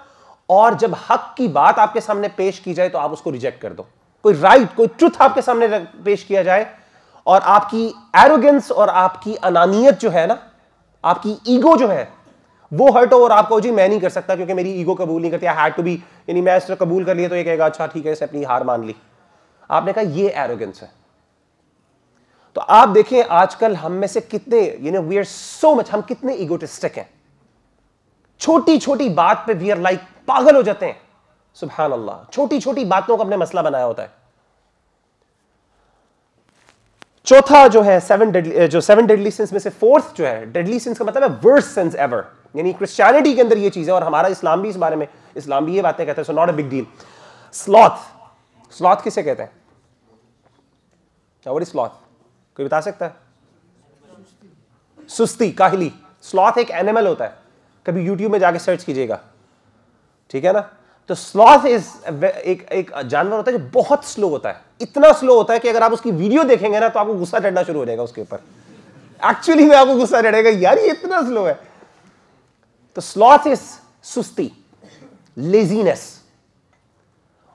और जब हक की बात आपके सामने पेश की जाए तो आप उसको रिजेक्ट कर दो कोई राइट right, कोई ट्रुथ आपके सामने पेश किया जाए और आपकी एरोगेंस और आपकी अनानियत जो है ना आपकी ईगो जो है वो हर्ट हो और आप कहो जी मैं नहीं कर सकता क्योंकि मेरी ईगो कबूल नहीं करती आई हैड टू बी यानी मैं इसको कबूल कर लिया तो ये कहेगा अच्छा ठीक है इसे अपनी हार मान ली आपने कहा ये एरोगेंस है तो आप देखें आजकल हम में से कितने you know we are so much हम कितने इगोटिस्टिक हैं छोटी छोटी बात पे वी आर लाइक पागल हो जाते हैं सुबहान अल्लाह छोटी छोटी बातों का अपने मसला बनाया होता है चौथा जो है सेवन जो सेवन डेडली सेंस में से फोर्थ जो है डेडली सेंस का मतलब है वर्स्ट सेंस एवर यानी क्रिश्चियनिटी के अंदर ये चीज़ है और हमारा इस्लाम भी इस बारे में इस्लाम भी ये बातें कहते हैं so not a big deal sloth sloth किसे कहते हैं क्या स्लॉथ कोई बता सकता है सुस्ती काहली स्लॉथ एक एनिमल होता है कभी यूट्यूब में जाके सर्च कीजिएगा ठीक है ना तो स्लॉथ इज एक एक जानवर होता है जो बहुत स्लो होता है इतना स्लो होता है कि अगर आप उसकी वीडियो देखेंगे ना तो आपको गुस्सा चढ़ना शुरू हो जाएगा उसके ऊपर एक्चुअली में आपको गुस्सा चढ़ेगा यार ये इतना स्लो है तो स्लॉथ इज सुस्ती लेजीनेस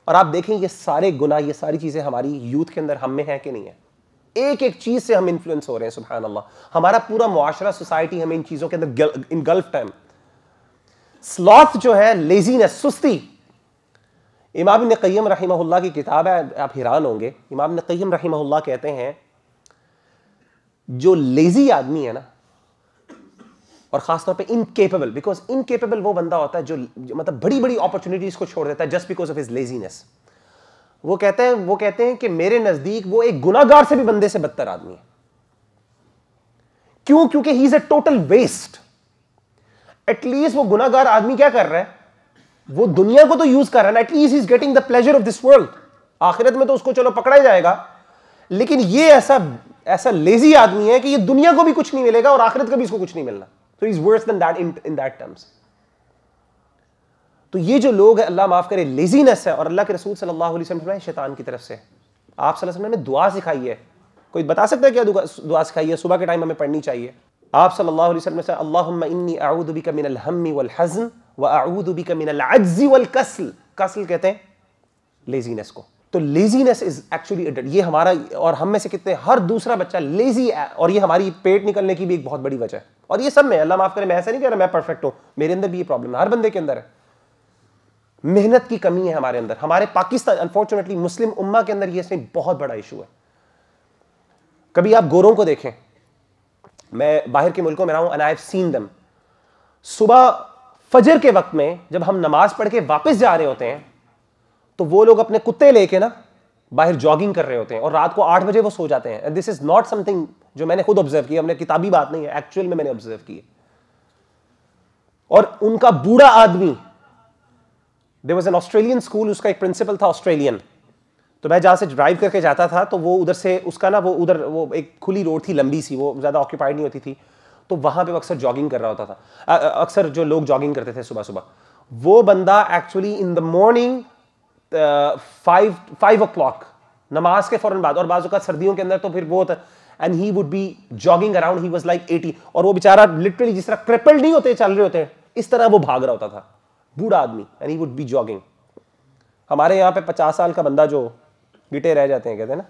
और आप देखें ये सारे गुना ये सारी चीजें हमारी यूथ के अंदर हम में है कि नहीं है एक एक चीज से हम इंफ्लुएंस हो रहे हैं सुबहान अल्लाह हमारा पूरा मुआशरा सोसाइटी हमें इन चीजों के अंदर इन गल्फ टाइम स्लॉथ जो है लेजीनेस सुस्ती इमाम नक़ीम रही की किताब है आप हैरान होंगे इमाम नक़ीम रही कहते हैं जो लेज़ी आदमी है ना और ख़ासतौर पे इनकेपेबल बिकॉज इनकेपेबल वो बंदा होता है जो, जो मतलब बड़ी बड़ी अपॉर्चुनिटीज़ को छोड़ देता है just because of his laziness वो कहते हैं वो कहते हैं कि मेरे नज़दीक वो एक गुनागार से भी बंदे से बदतर आदमी है क्यों क्योंकि he is a total waste at least वो गुनागार आदमी क्या कर रहा है वो दुनिया को तो यूज कर रहा है at least is getting the pleasure of this world आखिरत में तो उसको चलो पकड़ा जाएगा लेकिन ये ऐसा ऐसा लेजी आदमी है कि ये दुनिया को भी कुछ नहीं मिलेगा और आखिरत को भी इसको कुछ नहीं मिलना so is worse than that in in that terms तो ये जो लोग है अल्लाह माफ करे लेजीनेस है और अल्लाह के रसूल सल्लल्लाहु अलैहि वसल्लम शैतान की तरफ से आप सल्लल्लाहु अलैहि वसल्लम ने दुआ सिखाई है कोई बता सकता है क्या दुआ सिखाई है सुबह के टाइम हमें पढ़नी चाहिए आप सल्लल्लाहु अलैहि वसल्लम से अल्लाहुम्मा इन्नी अऊदु बिका मिनल हम्मी वल हज़्न व आऊद का मिनल अज्जी वल कसल कसल कहते हैं लेजीनेस को तो लेजीनेस इज एक्चुअली ये हमारा और हम में से कितने हर दूसरा बच्चा लेजी है और ये हमारी पेट निकलने की भी एक बहुत बड़ी वजह है और ये सब में अल्लाह माफ करे मैं ऐसा नहीं कह रहा मैं परफेक्ट हूं मेरे अंदर भी ये प्रॉब्लम है हर बंदे के अंदर है मेहनत की कमी है हमारे अंदर हमारे पाकिस्तान अनफॉर्चुनेटली मुस्लिम उम्मा के अंदर ये इसमें बहुत बड़ा इशू है कभी आप गोरों को देखें मैं बाहर के मुल्कों में रहा हूं एंड आई हैव सीन दम सुबह फजर के वक्त में जब हम नमाज पढ़ के वापस जा रहे होते हैं तो वो लोग अपने कुत्ते लेके ना बाहर जॉगिंग कर रहे होते हैं और रात को आठ बजे वो सो जाते हैं दिस इज नॉट समथिंग जो मैंने खुद ऑब्जर्व किया हमने किताबी बात नहीं है एक्चुअल में मैंने ऑब्जर्व की और उनका बूढ़ा आदमी there was an Australian school उसका एक प्रिंसिपल था ऑस्ट्रेलियन तो मैं जहाँ से ड्राइव करके जाता था तो वो उधर से उसका ना वो उधर वो एक खुली रोड थी लंबी सी वो ज़्यादा ऑक्यूपाइड नहीं होती थी तो वहां पे अक्सर जॉगिंग कर रहा होता था अक्सर जो लोग जॉगिंग करते थे सुबह सुबह वो बंदा actually in the morning five five o'clock नमाज के फौरन बाद और बाजू का सर्दियों के अंदर तो फिर वो होता and he would be jogging around he was like eighty और वो बेचारा लिटरली जिस तरह क्रिपल नहीं होते चल रहे होते इस तरह वो भाग रहा होता था बूढ़ा आदमी and he would be jogging हमारे यहाँ पे पचास साल का बंदा जो गिटे रह जाते हैं कहते हैं ना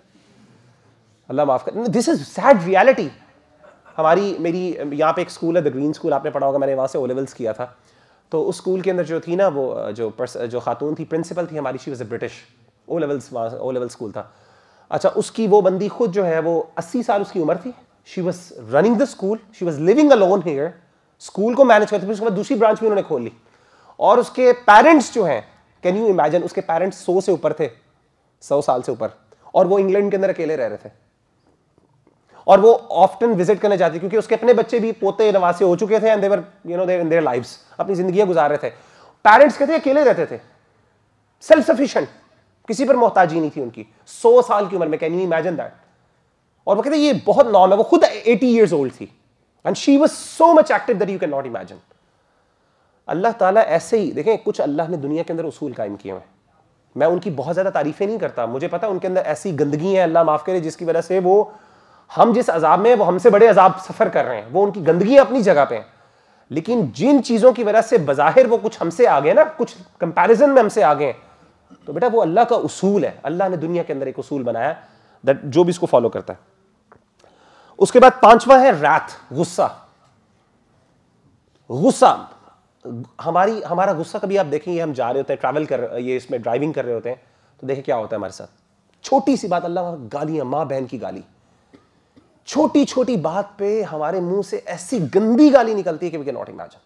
अल्लाह माफ कर दिस इज सैड रियलिटी हमारी मेरी यहाँ पे एक स्कूल है द ग्रीन स्कूल आपने पढ़ा होगा मैंने वहाँ से ओ लेवल्स किया था तो उस स्कूल के अंदर जो थी ना वो जो पर्स जो खातून थी प्रिंसिपल थी हमारी she was a British O levels वहाँ ओ लेवल स्कूल था अच्छा उसकी वो बंदी खुद जो है वो अस्सी साल उसकी उम्र थी she was running the school she was living alone here school को मैनेज करती थी उसके बाद दूसरी ब्रांच भी उन्होंने खोल ली और उसके पेरेंट्स जो हैं कैन यू इमेजन उसके पेरेंट्स सौ से ऊपर थे सौ साल से ऊपर और वो इंग्लैंड के अंदर अकेले रह रहे थे और वो ऑफ्टन विजिट करने जाती क्योंकि उसके अपने बच्चे भी पोते नवासे हो चुके थे and they were you know there in life अपनी जिंदगी गुजार रहे थे पेरेंट्स कहते अकेले रहते थे सेल्फ सफिशियंट किसी पर मोहताजी नहीं थी उनकी सौ साल की उम्र में कैन यू इमेजिन दैट और वो कहते ये बहुत नॉर्म है वो खुद एटी ईयर्स ओल्ड थी and she was so much active that you can not imagine अल्लाह ताला ऐसे ही देखें कुछ अल्लाह ने दुनिया के अंदर उसूल कायम किए हैं मैं उनकी बहुत ज़्यादा तारीफें नहीं करता मुझे पता उनके अंदर ऐसी गंदगी है अल्लाह माफ़ करे जिसकी वजह से वो हम जिस अजाब में वो हमसे बड़े अजाब सफ़र कर रहे हैं वो उनकी गंदगी अपनी जगह पे है लेकिन जिन चीज़ों की वजह से बाहिर वो कुछ हमसे आगे ना कुछ कंपैरिजन में हमसे आगे हैं तो बेटा वो अल्लाह का उसूल है अल्लाह ने दुनिया के अंदर एक उसूल बनाया दैट जो भी इसको फॉलो करता है उसके बाद पांचवा है रात गुस्सा गुस्सा हमारी हमारा गुस्सा कभी आप देखेंगे हम जा रहे होते हैं ट्रैवल कर ये इसमें ड्राइविंग कर रहे होते हैं तो देखें क्या होता है हमारे साथ छोटी सी बात अल्लाह गालियां मां बहन की गाली छोटी छोटी बात पे हमारे मुंह से ऐसी गंदी गाली निकलती है कि वी कैन नॉट इमेजिन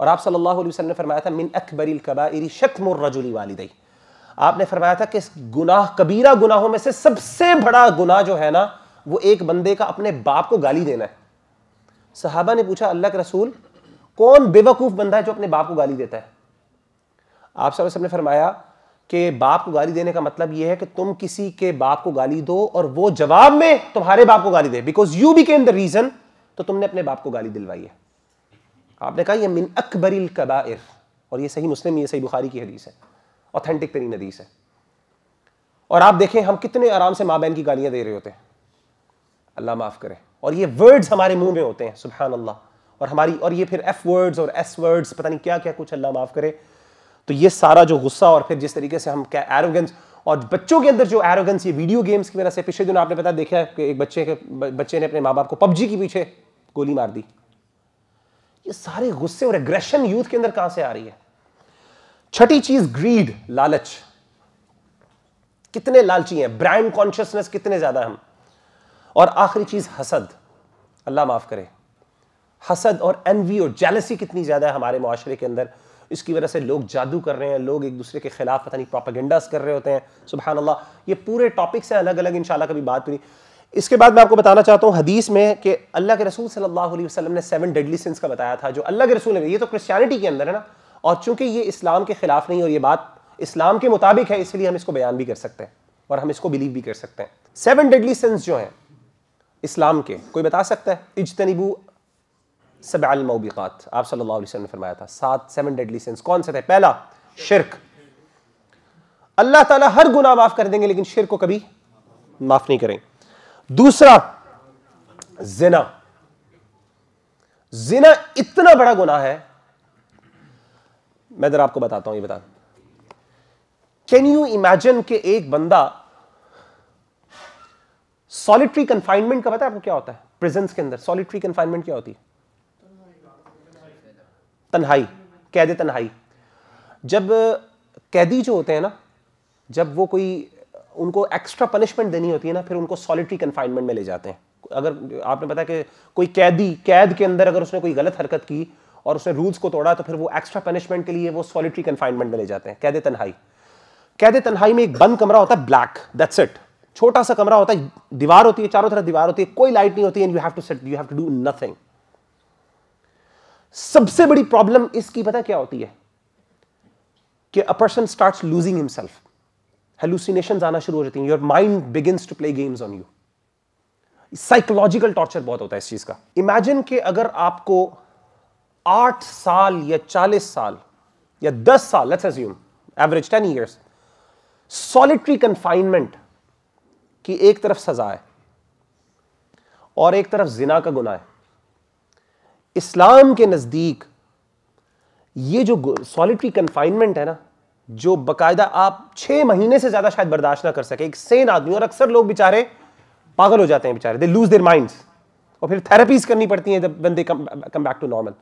और आप सल्लल्लाहु अलैहि वसल्लम ने फरमाया था मिन अकबरिल कबाइरी शतमुर रजुली वालिदई आपने फरमाया था कि गुनाह कबीरा गुनाहों में से सबसे बड़ा गुनाह जो है ना वो एक बंदे का अपने बाप को गाली देना है सहाबा ने पूछा अल्लाह के रसूल कौन बेवकूफ़ बंदा है जो अपने बाप को गाली देता है आप सल्लल्लाहु अलैहि वसल्लम ने फरमाया कि बाप को गाली देने का मतलब यह है कि तुम किसी के बाप को गाली दो और वो जवाब में तुम्हारे बाप को गाली दे because you became the reason तो तुमने अपने बाप को गाली दिलवाई है आपने कहा यह मिन अकबरिल कबाइर और यह सही मुस्लिम यह सही बुखारी की हदीस है ऑथेंटिक तरीन हदीस है और आप देखें हम कितने आराम से माँ बहन की गालियां दे रहे होते हैं अल्लाह माफ़ करे और ये वर्ड्स हमारे मुंह में होते हैं सुबहान अल्लाह और हमारी और ये फिर एफ वर्ड्स और एस वर्ड्स पता नहीं क्या क्या कुछ अल्लाह माफ़ करे तो ये सारा जो गुस्सा और फिर जिस तरीके से हम क्या एरोगेंस और बच्चों के अंदर जो एरोगेंस ये वीडियो गेम्स की वजह से पिछले दिन आपने पता देखा है कि एक बच्चे के बच्चे ने अपने माँ बाप को पबजी के पीछे गोली मार दी ये सारे गुस्से और एग्रेशन यूथ के अंदर कहां से आ रही है छठी चीज ग्रीड लालच कितने लालची हैं ब्रांड कॉन्शियसनेस कितने ज्यादा हम और आखिरी चीज हसद अल्लाह माफ करे हसद और एनवी और जेलसी कितनी ज्यादा है हमारे माशरे के अंदर इसकी वजह से लोग जादू कर रहे हैं लोग एक दूसरे के खिलाफ पता नहीं प्रोपागेंडास कर रहे होते हैं सुबह अल्लाह ये पूरे टॉपिक से अलग अलग इन कभी बात हुई इसके बाद मैं आपको बताना चाहता हूँ हदीस में कि अल्लाह के रसूल सल्ला वसलम ने सेवन डेडली सिंस का बताया था जो अल्लाह के रसूल ने ये तो क्रिस्टानिटी के अंदर है ना और चूंकि ये इस्लाम के खिलाफ नहीं और ये बात इस्लाम के मुताबिक है इसलिए हम इसको बयान भी कर सकते हैं और हम इसको बिलीव भी कर सकते हैं सेवन डेडली सेंस जो हैं इस्लाम के कोई बता सकता है इजतनीबू सब अलमोबिकात आप सल्लल्लाहु अलैहि वसल्लम ने फरमाया था सात सेवन डेडली सेंस कौन से थे पहला शिरक अल्लाह ताला हर गुना माफ कर देंगे लेकिन शिरक को कभी माफ नहीं करें दूसरा जिना जिना इतना बड़ा गुना है मैं जरा आपको बताता हूं ये बता कैन यू इमेजिन के एक बंदा सॉलिटरी कंफाइनमेंट का पता है आपको क्या होता है प्रिजेंस के अंदर सॉलिटरी कंफाइनमेंट क्या होती है तन्हाई कैद तन्हाई जब कैदी जो होते हैं ना जब वो कोई उनको एक्स्ट्रा पनिशमेंट देनी होती है ना फिर उनको सॉलिटरी कन्फाइनमेंट में ले जाते हैं अगर आपने पता कि कोई कैदी कैद के अंदर अगर उसने कोई गलत हरकत की और उसने रूल्स को तोड़ा तो फिर वो एक्स्ट्रा पनिशमेंट के लिए वो सॉलिटरी कन्फाइनमेंट में ले जाते हैं कैद तन्हाई कैद तन्हाई में एक बंद कमरा होता है ब्लैक दैट्स इट छोटा सा कमरा होता है दीवार होती है चारों तरफ दीवार होती है कोई लाइट नहीं होती and you have to set you have to do nothing सबसे बड़ी प्रॉब्लम इसकी पता क्या होती है कि a person start losing himself hallucination आना शुरू हो जाती है your mind begin to play games on you psychological torture बहुत होता है इस चीज का इमेजिन के अगर आपको आठ साल या चालीस साल या दस साल let's assume average ten years solitary confinement की एक तरफ सजा है और एक तरफ जिना का गुना है इस्लाम के नज़दीक ये जो सॉलिटरी कन्फाइनमेंट है ना जो बकायदा आप छः महीने से ज़्यादा शायद बर्दाश्त ना कर सके एक सेन आदमी और अक्सर लोग बेचारे पागल हो जाते हैं बेचारे दे लूज देर माइंड्स और फिर थेरेपीज करनी पड़ती हैं जब बंदे come come back to normal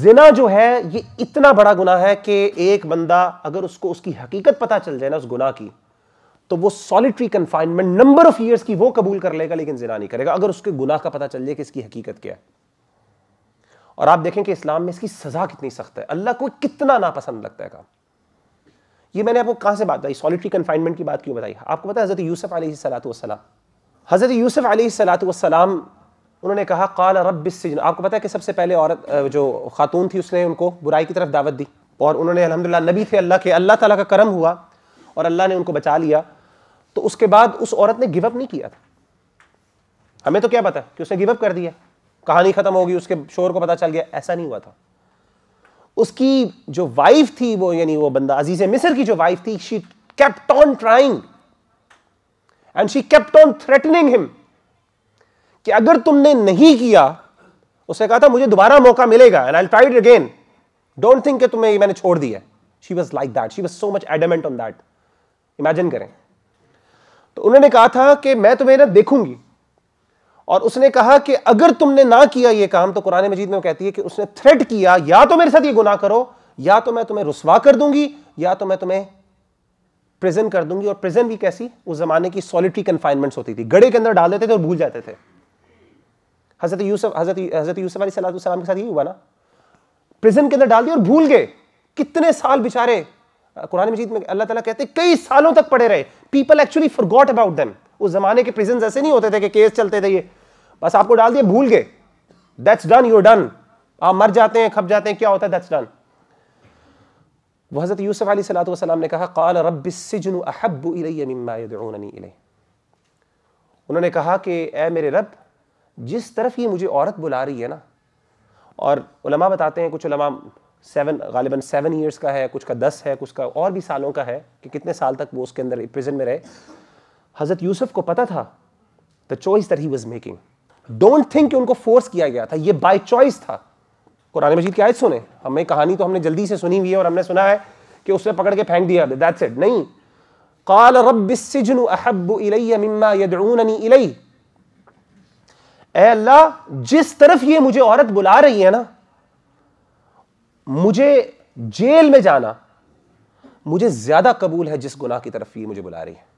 जिना जो है ये इतना बड़ा गुना है कि एक बंदा अगर उसको उसकी हकीकत पता चल जाए ना उस गुना की तो वो solitary confinement number of years की वो कबूल कर लेगा लेकिन जिना नहीं करेगा अगर उसके गुनाह का पता चल जाए कि इसकी हकीकत क्या है और आप देखें कि इस्लाम में इसकी सज़ा कितनी सख्त है अल्लाह को कितना नापसंद लगता है काम ये मैंने आपको कहाँ से बात बताई सॉलिटरी कन्फाइनमेंट की बात क्यों बताई आपको पता है हज़रत यूसुफ सलाम हज़रत यूसुफ सलाम उन्होंने कहा काल रब सिजन आपको पता है कि सबसे पहले औरत जो खातून थी उसने उनको बुराई की तरफ दावत दी और उन्होंने अलहमदिल्ला नबी थे अल्लाह के अल्लाह ताला का करम हुआ और अल्लाह ने उनको बचा लिया तो उसके बाद उस औरत ने गिवअप नहीं किया था हमें तो क्या पता कि उसने गिवअप कर दिया कहानी खत्म होगी उसके शोर को पता चल गया ऐसा नहीं हुआ था उसकी जो वाइफ थी वो यानी वो बंदा अजीज मिसर की जो वाइफ थी she kept on trying and she kept on threatening him कि अगर तुमने नहीं किया उसने कहा था मुझे दोबारा मौका मिलेगा and I try it again don't think कि तुम्हें ये मैंने छोड़ दिया she was like that she was so much adamant on that imagine करें तो उन्होंने कहा था कि मैं तुम्हें ना देखूंगी और उसने कहा कि अगर तुमने ना किया यह काम तो कुरान मजीद में कहती है कि उसने थ्रेट किया या तो मेरे साथ ये गुना करो या तो मैं तुम्हें रुसवा कर दूंगी या तो मैं तुम्हें प्रिजन कर दूंगी और प्रिजन भी कैसी उस जमाने की सॉलिटरी कन्फाइनमेंट होती थी गड़े के अंदर डाल देते थे और भूल जाते थे हजरत यूसफ हजरत हजरत अली सलाम के साथ यही हुआ ना प्रिजन के अंदर डाल दिया और भूल गए कितने साल बेचारे कुरान मजीद में अल्लाह तला कहते कई सालों तक पड़े रहे people actually forgot about them उस जमाने के प्रिजन ऐसे नहीं होते थे कि केस चलते थे ये बस आपको डाल दिया भूल गए दैट्स डन यूर डन आप मर जाते हैं खप जाते हैं क्या होता है दैट्स डन हज़रत यूसुफ अली सलात ने कहा काल रब उन्होंने कहा कि ए मेरे रब जिस तरफ ये मुझे औरत बुला रही है ना और उलमा बताते हैं कुछ उलमा सेवन गालिबा सेवन ईयर्स का है कुछ का दस है कुछ का और भी सालों का है कि कितने साल तक वो उसके अंदर प्रिजन में रहे हज़रत यूसुफ को पता था the choice that he was making don't think कि उनको फोर्स किया गया था ये बाय चॉइस था कुरान मजीद की आयत सुने हमें कहानी तो हमने जल्दी से सुनी हुई है और हमने सुना है कि उसने पकड़ के फेंक दिया दैट्स इट नहीं काल रबिसजन अहब इलैया मिम्मा यदऊननी इलै अल्लाह जिस तरफ ये मुझे औरत बुला रही है ना मुझे जेल में जाना मुझे ज्यादा कबूल है जिस गुनाह की तरफ ये मुझे बुला रही है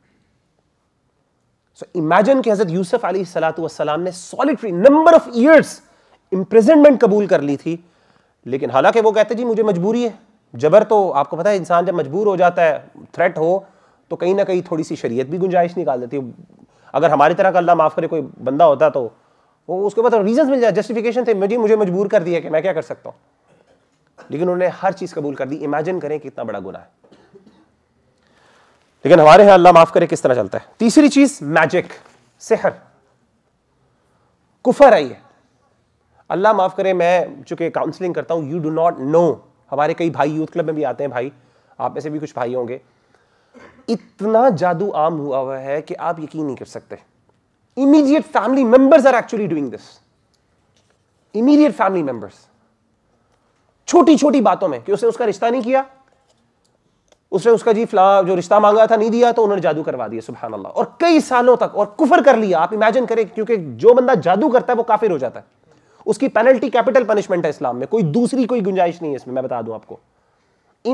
सो इमेजिन कि हजरत यूसुफ सलाम ने solitary number of years imprisonment कबूल कर ली थी लेकिन हालांकि वो कहते जी मुझे मजबूरी है जबर तो आपको पता है इंसान जब मजबूर हो जाता है थ्रेट हो तो कहीं ना कहीं थोड़ी सी शरीयत भी गुंजाइश निकाल देती है अगर हमारी तरह का अल्लाह माफ़ करे कोई बंदा होता तो वो उसके बाद रीजंस मिल जाए जस्टिफिकेशन थे मुझे मुझे मजबूर कर दिया कि मैं क्या कर सकता हूँ लेकिन उन्होंने हर चीज़ कबूल कर दी इमेजिन करें कितना बड़ा गुना है लेकिन हमारे यहां अल्लाह माफ करे किस तरह चलता है तीसरी चीज मैजिक सेहर कुफर आई है अल्लाह माफ करे मैं चूंकि काउंसलिंग करता हूं यू डू नॉट नो हमारे कई भाई यूथ क्लब में भी आते हैं भाई आप में से भी कुछ भाई होंगे इतना जादू आम हुआ हुआ है कि आप यकीन नहीं कर सकते immediate family members are actually doing this immediate family members छोटी छोटी बातों में कि उसने उसका रिश्ता नहीं किया उसने उसका जी फ्ला जो रिश्ता मांगा था नहीं दिया तो उन्होंने जादू करवा दिया सुबह अल्लाह और कई सालों तक और कुफर कर लिया आप इमेजिन करें क्योंकि जो बंदा जादू करता है वो काफिर हो जाता है उसकी पेनल्टी कैपिटल पनिशमेंट है इस्लाम में कोई दूसरी कोई गुंजाइश नहीं है इसमें मैं बता दूं आपको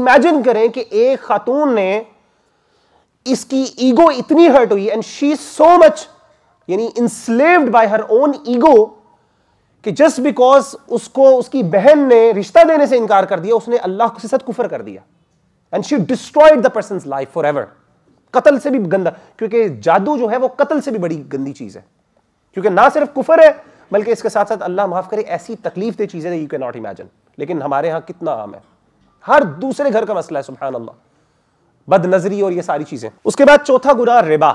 इमेजिन करें कि एक खातून ने इसकी ईगो इतनी हर्ट हुई एंड शी सो मच यानी enslaved by her own ego कि जस्ट बिकॉज उसको उसकी बहन ने रिश्ता देने से इनकार कर दिया उसने अल्लाह के साथ कुफर कर दिया and she destroyed the person life forever कतल से भी गंदा क्योंकि जादू जो है वो कतल से भी बड़ी गंदी चीज है क्योंकि ना सिर्फ कुफर है बल्कि इसके साथ साथ अल्लाह माफ करे ऐसी तकलीफ दे चीजें यू कैन नॉट इमेजिन लेकिन हमारे यहां कितना आम है हर दूसरे घर का मसला है सुबह अल्लाह बदनजरी और ये सारी चीजें उसके बाद चौथा गुना रिबा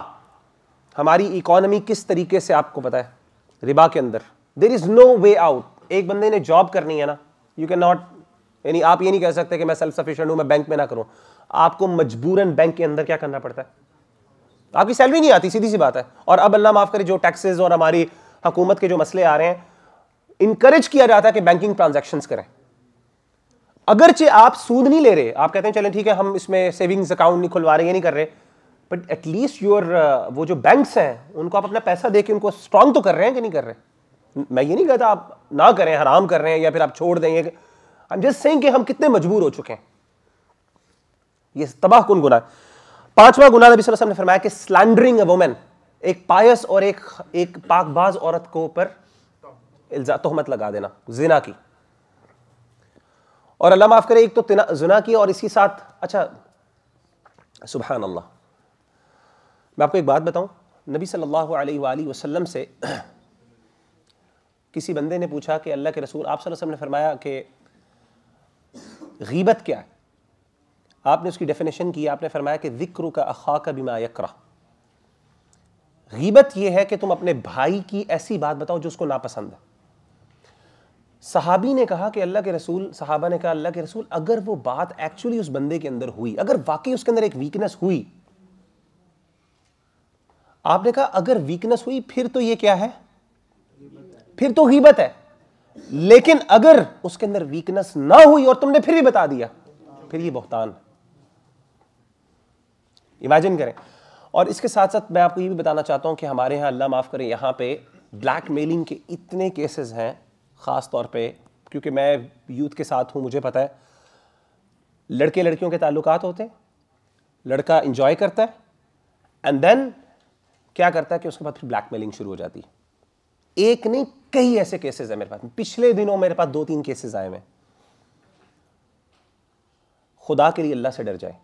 हमारी इकोनॉमी किस तरीके से आपको पता है रिबा के अंदर there is no way out एक बंदे ने जॉब करनी है ना यू कैन नॉट यानी आप ये नहीं कह सकते कि मैं सेल्फ सफिशियंट हूं मैं बैंक में ना करूं आपको मजबूरन बैंक के अंदर क्या करना पड़ता है आपकी सैलरी नहीं आती सीधी सी बात है और अब अल्लाह माफ करे जो टैक्सेस और हमारी हुकूमत के जो मसले आ रहे हैं इंकरेज किया जाता है कि बैंकिंग ट्रांजेक्शन करें अगरचे आप सूद नहीं ले रहे आप कहते हैं चले ठीक है हम इसमें सेविंग्स अकाउंट नहीं खुलवा रहे ये नहीं कर रहे बट एटलीस्ट योर वो जो बैंक्स हैं उनको आप अपना पैसा दे के उनको स्ट्रांग तो कर रहे हैं कि नहीं कर रहे मैं ये नहीं कहता आप ना करें हराम कर रहे हैं या फिर आप छोड़ दें आई एम जस्ट सेइंग कि हम कितने मजबूर हो चुके हैं ये तबाह कौन गुना है पांचवा गुना नबी सल्लल्लाहु अलैहि वसल्लम ने फरमाया कि स्लैंडरिंग अ वोमेन एक पायस और एक एक पाकबाज औरत को ऊपर इल्जाम तोहमत लगा देना जिना की और अल्लाह माफ करे एक तो जुना की और इसी साथ अच्छा सुबह अल्लाह मैं आपको एक बात बताऊं नबी सल्लल्लाहु अलैहि वसल्लम से *clears throat* किसी बंदे ने पूछा कि अल्लाह के रसूल आप सल्लल्लाहु अलैहि वसल्लम ने फरमाया कि गीबत क्या है आपने उसकी डेफिनेशन की आपने फरमाया कि जिक्र का अखा का बीमा यकरा गीबत यह है कि तुम अपने भाई की ऐसी बात बताओ जो उसको नापसंद है सहाबी ने कहा कि अल्लाह के रसूल सहाबा ने कहा अल्लाह के रसूल अगर वो बात एक्चुअली उस बंदे के अंदर हुई अगर वाकई उसके अंदर एक वीकनेस हुई आपने कहा अगर वीकनेस हुई फिर तो ये क्या है फिर तो गीबत है लेकिन अगर उसके अंदर वीकनेस ना हुई और तुमने फिर भी बता दिया फिर ये बहुतान इमेजिन करें और इसके साथ साथ मैं आपको ये भी बताना चाहता हूं कि हमारे यहां अल्लाह माफ़ करें यहां पे ब्लैक मेलिंग के इतने केसेस हैं ख़ास तौर पे क्योंकि मैं यूथ के साथ हूं मुझे पता है लड़के लड़कियों के ताल्लुक होते हैं लड़का इंजॉय करता है एंड देन क्या करता है कि उसके बाद फिर ब्लैक मेलिंग शुरू हो जाती है एक नहीं कई ऐसे केसेस है मेरे पास पिछले दिनों मेरे पास दो तीन केसेस आए मैं खुदा के लिए अल्लाह से डर जाए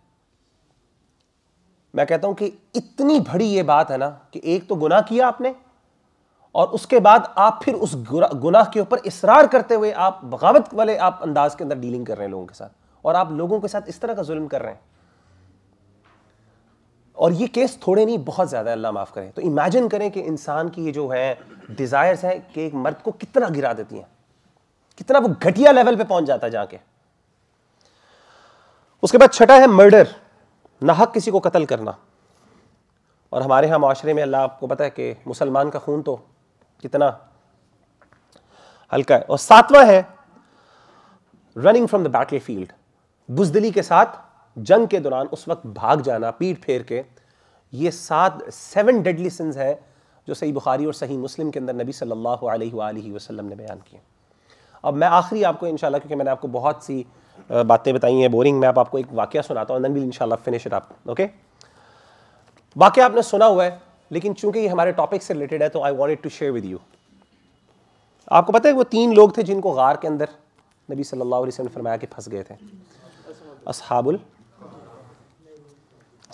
मैं कहता हूं कि इतनी बड़ी ये बात है ना कि एक तो गुनाह किया आपने और उसके बाद आप फिर उस गुनाह के ऊपर इसरार करते हुए आप बगावत वाले आप अंदाज के अंदर डीलिंग कर रहे हैं लोगों के साथ और आप लोगों के साथ इस तरह का जुल्म कर रहे हैं और ये केस थोड़े नहीं बहुत ज़्यादा अल्लाह माफ़ करें तो इमेजिन करें कि इंसान की ये जो है डिज़ायर्स हैं कि एक मर्द को कितना गिरा देती हैं कितना वो घटिया लेवल पे पहुंच जाता है जाके उसके बाद छठा है मर्डर नाहक किसी को कत्ल करना और हमारे यहाँ माशरे में अल्लाह आपको पता है कि मुसलमान का खून तो कितना हल्का है और सातवां है running from the battle field बुजदली के साथ जंग के दौरान उस वक्त भाग जाना पीठ फेर के ये सात सेवन डेडली सिंस हैं जो सही बुखारी और सही मुस्लिम के अंदर नबी सल्लल्लाहु अलैहि वसल्लम ने बयान किए अब मैं आखिरी आपको इन क्योंकि मैंने आपको बहुत सी बातें बताई हैं बोरिंग मैं आप आपको एक वाक्य सुनाता हूँ देन विल फिनिश आप ओके वाक्य आपने सुना हुआ है लेकिन चूंकि ये हमारे टॉपिक से रिलेटेड है तो I want to share with you आपको पता है वो तीन लोग थे जिनको गार के अंदर नबी सल्लल्लाहु अलैहि वसल्लम ने फरमाया कि फंस गए थे असहाबुल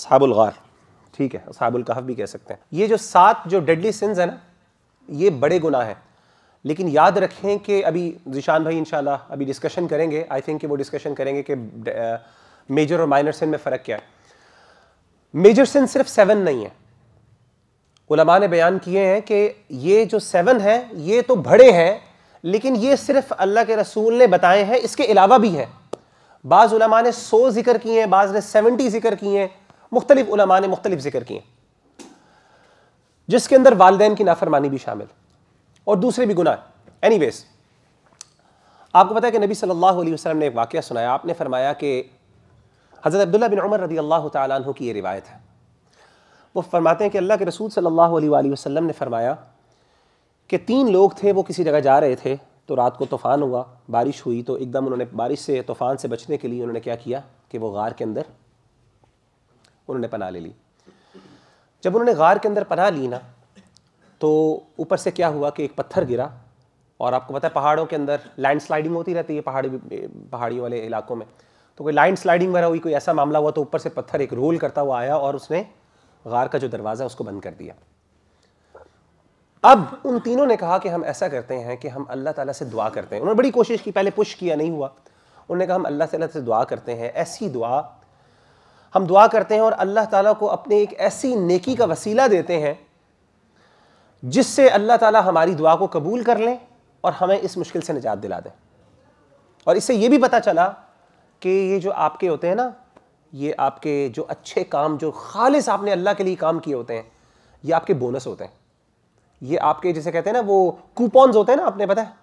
गार ठीक है कहफ भी कह सकते हैं ये जो सात जो डेडली सिंस है ना ये बड़े गुनाह हैं लेकिन याद रखें कि अभी जिशान भाई इन अभी डिस्कशन करेंगे आई थिंक वो डिस्कशन करेंगे कि मेजर और माइनर सिन में फ़र्क क्या है मेजर सिन सिर्फ सेवन नहीं है उलमा ने बयान किए हैं कि ये जो सेवन है ये तो बड़े हैं लेकिन ये सिर्फ अल्लाह के रसूल ने बताए हैं इसके अलावा भी हैं बाज़ उलमा ने सौ जिक्र किए हैं बाज़ ने सेवेंटी जिक्र किए हैं मुख्तलिफ ने मुख्तलिफ जिक्र किए जिसके अंदर वालदेन की नाफरमानी भी शामिल और दूसरे भी गुनाह एनी वेज आपको पता है कि नबी सल्लल्लाहु अलैहि वसल्लम ने एक वाक़ सुनाया आपने फरमाया कि हज़रत अब्दुल्ला बिन उमर रदी अल्लाह तु की ये रिवायत है वो फरमाते हैं कि अल्लाह के रसूल सल्लल्लाहु अलैहि वसल्लम ने फरमाया कि तीन लोग थे वो किसी जगह जा रहे थे तो रात को तूफ़ान हुआ बारिश हुई तो एकदम उन्होंने बारिश से तूफ़ान से बचने के लिए उन्होंने क्या किया कि वो गार के अंदर उन्होंने पनाह ले ली जब उन्होंने गार के अंदर पनाह ली ना तो ऊपर से क्या हुआ कि एक पत्थर गिरा और आपको पता है पहाड़ों के अंदर लैंड स्लाइडिंग होती रहती है पहाड़ी पहाड़ी वाले इलाकों में तो कोई लैंड स्लाइडिंग वगैरह हुई कोई ऐसा मामला हुआ तो ऊपर से पत्थर एक रोल करता हुआ आया और उसने गार का जो दरवाज़ा उसको बंद कर दिया अब उन तीनों ने कहा कि हम ऐसा करते हैं कि हम अल्लाह ताला से दुआ करते हैं उन्होंने बड़ी कोशिश की पहले पुश किया नहीं हुआ उन्होंने कहा हम अल्लाह ताला से दुआ करते हैं ऐसी दुआ हम दुआ करते हैं और अल्लाह ताला को अपने एक ऐसी नेकी का वसीला देते हैं जिससे अल्लाह ताला हमारी दुआ को कबूल कर लें और हमें इस मुश्किल से निजात दिला दें और इससे ये भी पता चला कि ये जो आपके होते हैं ना ये आपके जो अच्छे काम जो खालिस आपने अल्लाह के लिए काम किए होते हैं ये आपके बोनस होते हैं ये आपके जैसे कहते हैं ना वो कूपॉन्स होते हैं ना आपने पता है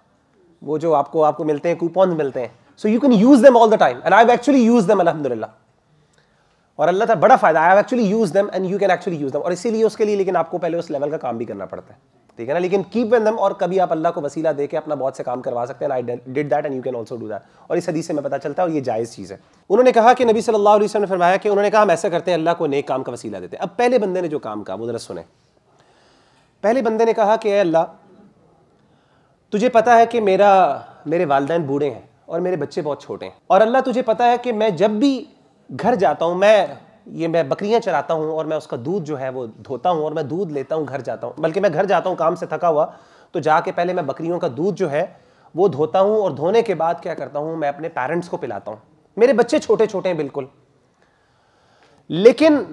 वो जो आपको आपको मिलते हैं कूपॉन्स मिलते हैं so you can use them all the time and I have actually use them अलहमदिल्ला और अल्लाह था बड़ा फ़ायदा I actually use them and you can actually use them और इसीलिए उसके लिए लेकिन आपको पहले उस लेवल का काम भी करना पड़ता है ठीक है ना लेकिन कीप वन दम और कभी आप अल्लाह को वसीला दे के अपना बहुत से काम करवा सकते हैं I did that and you can also do that और इस हदीस से मैं पता चलता है और ये जायज़ चीज़ है उन्होंने कहा कि नबी सल्लल्लाहु अलैहि वसल्लम ने फरमाया कि उन्होंने कहा हम ऐसा करते हैं अल्लाह को नए काम का वसीला देते हैं अब पहले बंदे ने जो काम कहा वो जरा सुने पहले बंदे ने कहा कि अल्लाह तुझे पता है कि मेरा मेरे वालदेन बूढ़े हैं और मेरे बच्चे बहुत छोटे हैं और अल्लाह तुझे पता है कि मैं जब भी घर जाता हूँ मैं ये मैं बकरियां चराता हूँ और मैं उसका दूध जो है वो धोता हूँ और मैं दूध लेता हूँ घर जाता हूँ बल्कि मैं घर जाता हूँ काम से थका हुआ तो जाके पहले मैं बकरियों का दूध जो है वो धोता हूँ और धोने के बाद क्या करता हूँ मैं अपने पेरेंट्स को पिलाता हूँ मेरे बच्चे छोटे छोटे हैं बिल्कुल लेकिन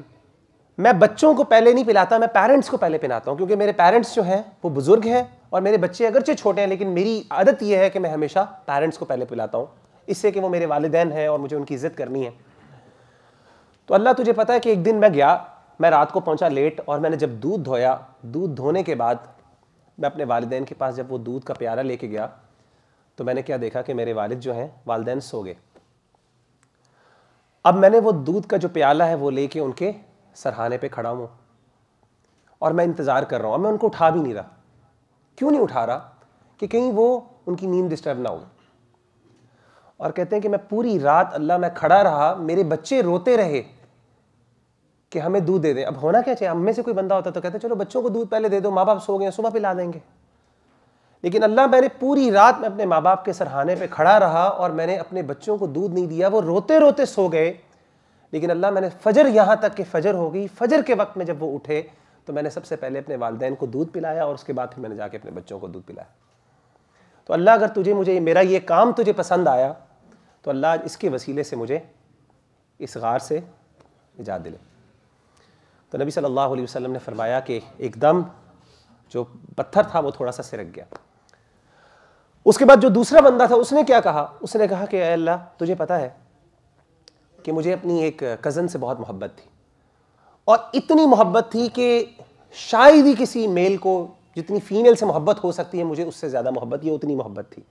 मैं बच्चों को पहले नहीं पिलाता मैं पेरेंट्स को पहले पिलाता हूँ क्योंकि मेरे पेरेंट्स जो हैं वो बुजुर्ग हैं और मेरे बच्चे अगरचे छोटे हैं लेकिन मेरी आदत यह है कि मैं हमेशा पेरेंट्स को पहले पिलाता हूँ इससे कि वो मेरे वालदेन हैं और मुझे उनकी इज्जत करनी है तो अल्लाह तुझे पता है कि एक दिन मैं गया मैं रात को पहुंचा लेट और मैंने जब दूध धोया दूध धोने के बाद मैं अपने वालदेन के पास जब वो दूध का प्यारा लेके गया तो मैंने क्या देखा कि मेरे वालिद जो हैं वालदेन सो गए अब मैंने वो दूध का जो प्याला है वो लेके उनके सरहाने पे खड़ा हूँ और मैं इंतज़ार कर रहा हूँ अब मैं उनको उठा भी नहीं रहा क्यों नहीं उठा रहा कि कहीं वो उनकी नींद डिस्टर्ब ना हो और कहते हैं कि मैं पूरी रात अल्लाह मैं खड़ा रहा मेरे बच्चे रोते रहे कि हमें दूध दे दे अब होना क्या चाहिए हमें में से कोई बंदा होता तो कहते चलो बच्चों को दूध पहले दे दो माँ बाप सो गए सुबह पिला देंगे लेकिन अल्लाह मैंने पूरी रात में अपने माँ बाप के सरहाने पे खड़ा रहा और मैंने अपने बच्चों को दूध नहीं दिया वो रोते रोते सो गए लेकिन अल्लाह मैंने फजर यहाँ तक कि फजर हो गई फजर के वक्त में जब वो उठे तो मैंने सबसे पहले अपने वालदेन को दूध पिलाया और उसके बाद फिर मैंने जाके अपने बच्चों को दूध पिलाया तो अल्लाह अगर तुझे मुझे मेरा ये काम तुझे पसंद आया तो अल्लाह इसके वसीले से मुझे इस गार से निजात दिले तो नबी सल्लल्लाहु अलैहि वसल्लम ने फरमाया कि एकदम जो पत्थर था वो थोड़ा सा सिरक गया उसके बाद जो दूसरा बंदा था उसने क्या कहा उसने कहा कि अल्लाह तुझे पता है कि मुझे अपनी एक कज़न से बहुत मोहब्बत थी और इतनी मोहब्बत थी कि शायद ही किसी मेल को जितनी फ़ीमेल से मोहब्बत हो सकती है मुझे उससे ज़्यादा मोहब्बत ये उतनी मोहब्बत थी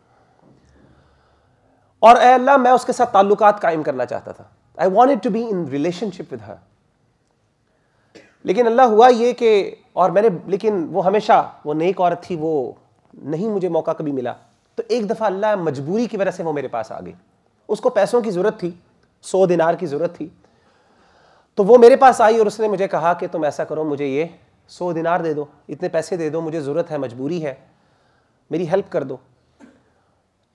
और अल्लाह मैं उसके साथ ताल्लुकात कायम करना चाहता था I want to be in relationship with her लेकिन अल्लाह हुआ ये कि और मैंने लेकिन वो हमेशा वो नेक औरत थी वो नहीं मुझे मौका कभी मिला तो एक दफ़ा अल्लाह मजबूरी की वजह से वो मेरे पास आ गई उसको पैसों की ज़रूरत थी सौ दिनार की ज़रूरत थी तो वो मेरे पास आई और उसने मुझे कहा कि तुम ऐसा करो मुझे ये सौ दिनार दे दो इतने पैसे दे दो मुझे ज़रूरत है मजबूरी है मेरी हेल्प कर दो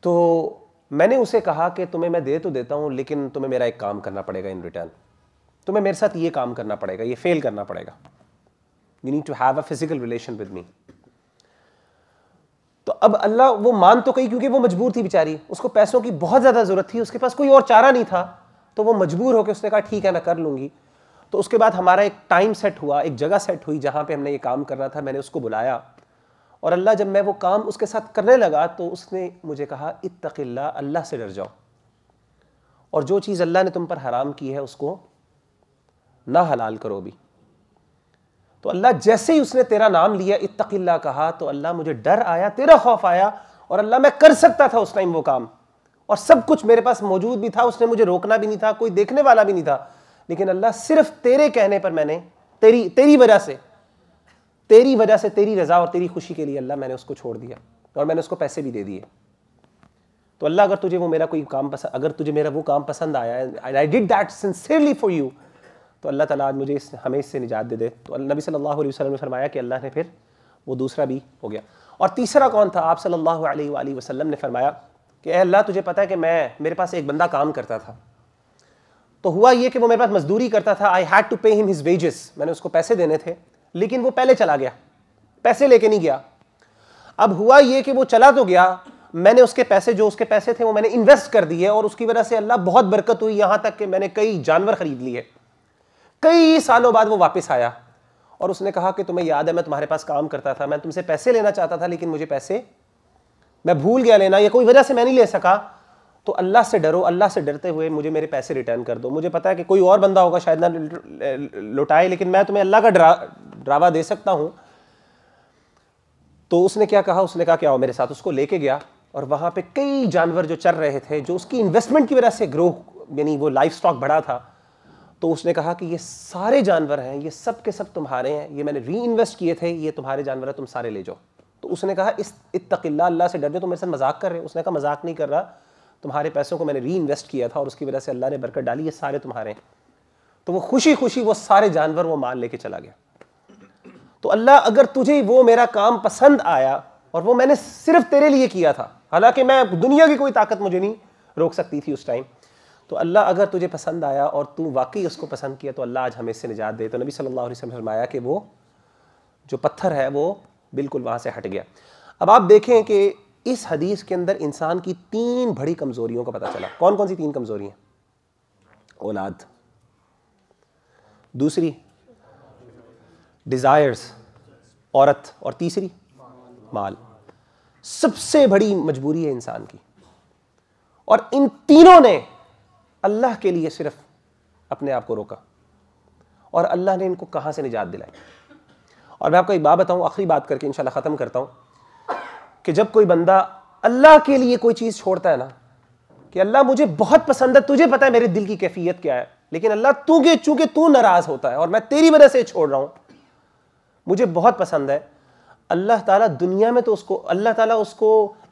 तो मैंने उसे कहा कि तुम्हें मैं दे तो देता हूँ लेकिन तुम्हें मेरा एक काम करना पड़ेगा इन रिटर्न तुम्हें मेरे साथ ये काम करना पड़ेगा ये फेल करना पड़ेगा you need to have a physical relation with me तो अब अल्लाह वो मान तो कही क्योंकि वो मजबूर थी बेचारी उसको पैसों की बहुत ज़्यादा ज़रूरत थी उसके पास कोई और चारा नहीं था तो वो मजबूर होकर उसने कहा ठीक है मैं कर लूंगी तो उसके बाद हमारा एक टाइम सेट हुआ एक जगह सेट हुई जहां पे हमने ये काम करना था मैंने उसको बुलाया और अल्लाह जब मैं वो काम उसके साथ करने लगा तो उसने मुझे कहा इतकिल्ला अल्लाह से डर जाओ और जो चीज़ अल्लाह ने तुम पर हराम की है उसको ना हलाल करो भी तो अल्लाह जैसे ही उसने तेरा नाम लिया इतकिल्ला कहा तो अल्लाह मुझे डर आया तेरा खौफ आया और अल्लाह मैं कर सकता था उस टाइम वो काम और सब कुछ मेरे पास मौजूद भी था उसने मुझे रोकना भी नहीं था कोई देखने वाला भी नहीं था लेकिन अल्लाह सिर्फ तेरे कहने पर मैंने तेरी तेरी वजह से तेरी वजह से तेरी रजा और तेरी खुशी के लिए अल्लाह मैंने उसको छोड़ दिया और मैंने उसको पैसे भी दे दिए तो अल्लाह अगर तुझे वो मेरा कोई काम पसंद अगर तुझे मेरा वो काम पसंद आया I did that sincerely for you तो अल्लाह ताला मुझे इस हमें इससे निजात दे दे तो नबी सल्लल्लाहु अलैहि वसल्लम ने फरमाया कि अल्लाह ने फिर वो दूसरा भी हो गया और तीसरा कौन था आप सल्लल्लाहु अलैहि वसल्लम ने फरमाया कि अल्लाह तुझे पता है कि मैं मेरे पास एक बंदा काम करता था तो हुआ ये कि वो मेरे पास मजदूरी करता था I had to pay him his wages मैंने उसको पैसे देने थे लेकिन वो पहले चला गया पैसे लेके नहीं गया अब हुआ ये कि वो चला तो गया मैंने उसके पैसे जो उसके पैसे थे वो मैंने इन्वेस्ट कर दिए और उसकी वजह से अल्लाह बहुत बरकत हुई यहां तक कि मैंने कई जानवर खरीद लिए कई सालों बाद वो वापस आया और उसने कहा कि तुम्हें याद है मैं तुम्हारे पास काम करता था मैं तुमसे पैसे लेना चाहता था लेकिन मुझे पैसे मैं भूल गया लेना या कोई वजह से मैं नहीं ले सका तो अल्लाह से डरो अल्लाह से डरते हुए मुझे मेरे पैसे रिटर्न कर दो मुझे पता है कि कोई और बंदा होगा शायद ना लुटाए लेकिन मैं तुम्हें अल्लाह का ड्रावा दे सकता हूँ तो उसने क्या कहा उसने कहा क्या हो मेरे साथ उसको लेके गया और वहाँ पे कई जानवर जो चल रहे थे जो उसकी इन्वेस्टमेंट की वजह से ग्रो यानी वो लाइफ स्टॉक बढ़ा था तो उसने कहा कि ये सारे जानवर हैं ये सब के सब तुम्हारे हैं ये मैंने री इन्वेस्ट किए थे ये तुम्हारे जानवर है तुम सारे ले जाओ तो उसने कहा इस इतकिल्ला अल्लाह से डर जो तुम मेरे साथ मजाक कर रहे हो उसने कहा मजाक नहीं कर रहा तुम्हारे पैसों को मैंने री इन्वेस्ट किया था और उसकी वजह से अल्लाह ने बरकत डाली ये सारे तुम्हारे हैं तो वो खुशी खुशी वो सारे जानवर वो माल लेके चला गया तो अल्लाह अगर तुझे वो मेरा काम पसंद आया और वो मैंने सिर्फ तेरे लिए किया था हालांकि मैं दुनिया की कोई ताकत मुझे नहीं रोक सकती थी उस टाइम तो अल्लाह अगर तुझे पसंद आया और तू वाकई उसको पसंद किया तो अल्लाह आज हमें इससे निजात दे तो नबी सल्लल्लाहु अलैहि वसल्लम ने फरमाया कि वो जो पत्थर है वो बिल्कुल वहाँ से हट गया अब आप देखें कि इस हदीस के अंदर इंसान की तीन बड़ी कमजोरियों का पता चला कौन कौन सी तीन कमजोरियां औलाद दूसरी डिज़ायर्स औरत और तीसरी माल सबसे बड़ी मजबूरी है इंसान की और इन तीनों ने अल्लाह के लिए सिर्फ अपने आप को रोका और अल्लाह ने इनको कहां से निजात दिलाई और मैं आपको एक बात बताऊं आखिरी बात करके इंशाल्लाह ख़त्म करता हूं कि जब कोई बंदा अल्लाह के लिए कोई चीज़ छोड़ता है ना कि अल्लाह मुझे बहुत पसंद है तुझे पता है मेरे दिल की कैफियत क्या है लेकिन अल्लाह तू के चूंकि तू नाराज होता है और मैं तेरी वजह से छोड़ रहा हूं मुझे बहुत पसंद है अल्लाह ताला दुनिया में तो उसको अल्लाह ताला उसको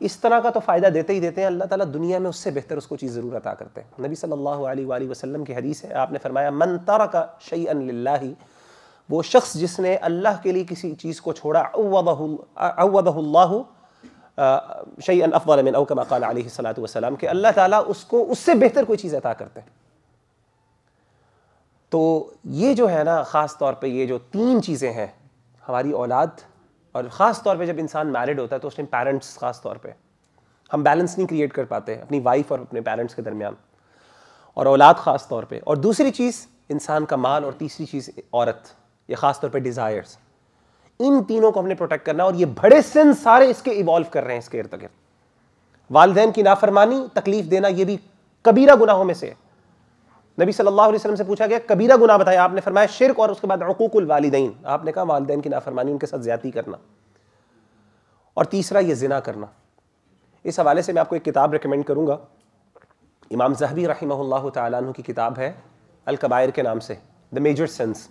इस तरह का तो फ़ायदा देते ही देते हैं अल्लाह ताला दुनिया में उससे बेहतर उसको चीज़ ज़रूर अता करते हैं नबी सल्लल्लाहु अलैहि वसल्लम की हदीस है आपने फरमाया मन तारा का शई वो शख्स जिसने अल्लाह के लिए किसी चीज़ को छोड़ा अवदहुल्लाह शैन अफवल मिन कमा सलात वसलाम कि अल्लाह ताला उसको उससे बेहतर कोई चीज़ अता करते हैं तो ये जो है ना ख़ास तौर पे ये जो तीन चीज़ें हैं हमारी औलाद और ख़ास तौर पे जब इंसान मैरिड होता है तो उस टाइम पेरेंट्स ख़ास तौर पे हम बैलेंस नहीं क्रिएट कर पाते अपनी वाइफ और अपने पेरेंट्स के दरमियान और औलाद ख़ास तौर पर और दूसरी चीज़ इंसान का माल और तीसरी चीज़ औरत ये ख़ास तौर पर डिज़ायर्स इन तीनों को हमने प्रोटेक्ट करना और ये बड़े सिन सारे इसके इवॉल्व कर रहे हैं इसके इर्द गिर्द वालदेन की नाफरमानी तकलीफ देना ये भी कबीरा गुनाहों में से है नबी सल्लल्लाहु अलैहि वसल्लम से पूछा गया कबीरा गुनाह बताया आपने फरमाया शिरक और उसके बाद अकूकुल वालदेन आपने कहा वालदेन की नाफरमानी उनके साथ ज्यादा करना और तीसरा ये जिना करना इस हवाले से मैं आपको एक किताब रिकमेंड करूंगा इमाम जहबी रही तु की किताब है अलकबायर के नाम से द मेजर सेंस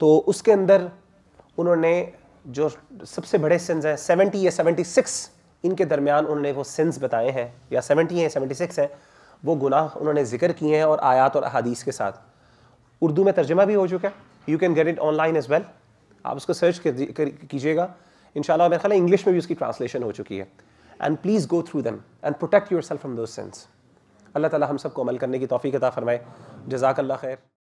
तो उसके अंदर उन्होंने जो सबसे बड़े सिंस हैं सेवेंटी या सेवेंटी सिक्स इनके दरमियान उन्होंने वो सिंस बताए हैं या सेवेंटी हैं सेवेंटी सिक्स हैं वो गुनाह उन्होंने जिक्र किए हैं और आयात और अदीस के साथ उर्दू में तर्जमा भी हो चुका है you can get it online as well आप उसको सर्च कीजिएगा इन शाला मेरे ख्याल इंग्लिश में भी उसकी ट्रांसलेशन हो चुकी है and please go through them and protect yourself from those sins अल्लाह ताली हम सबको अमल करने की तोफ़ी कता फ़रमाए जजाक खैर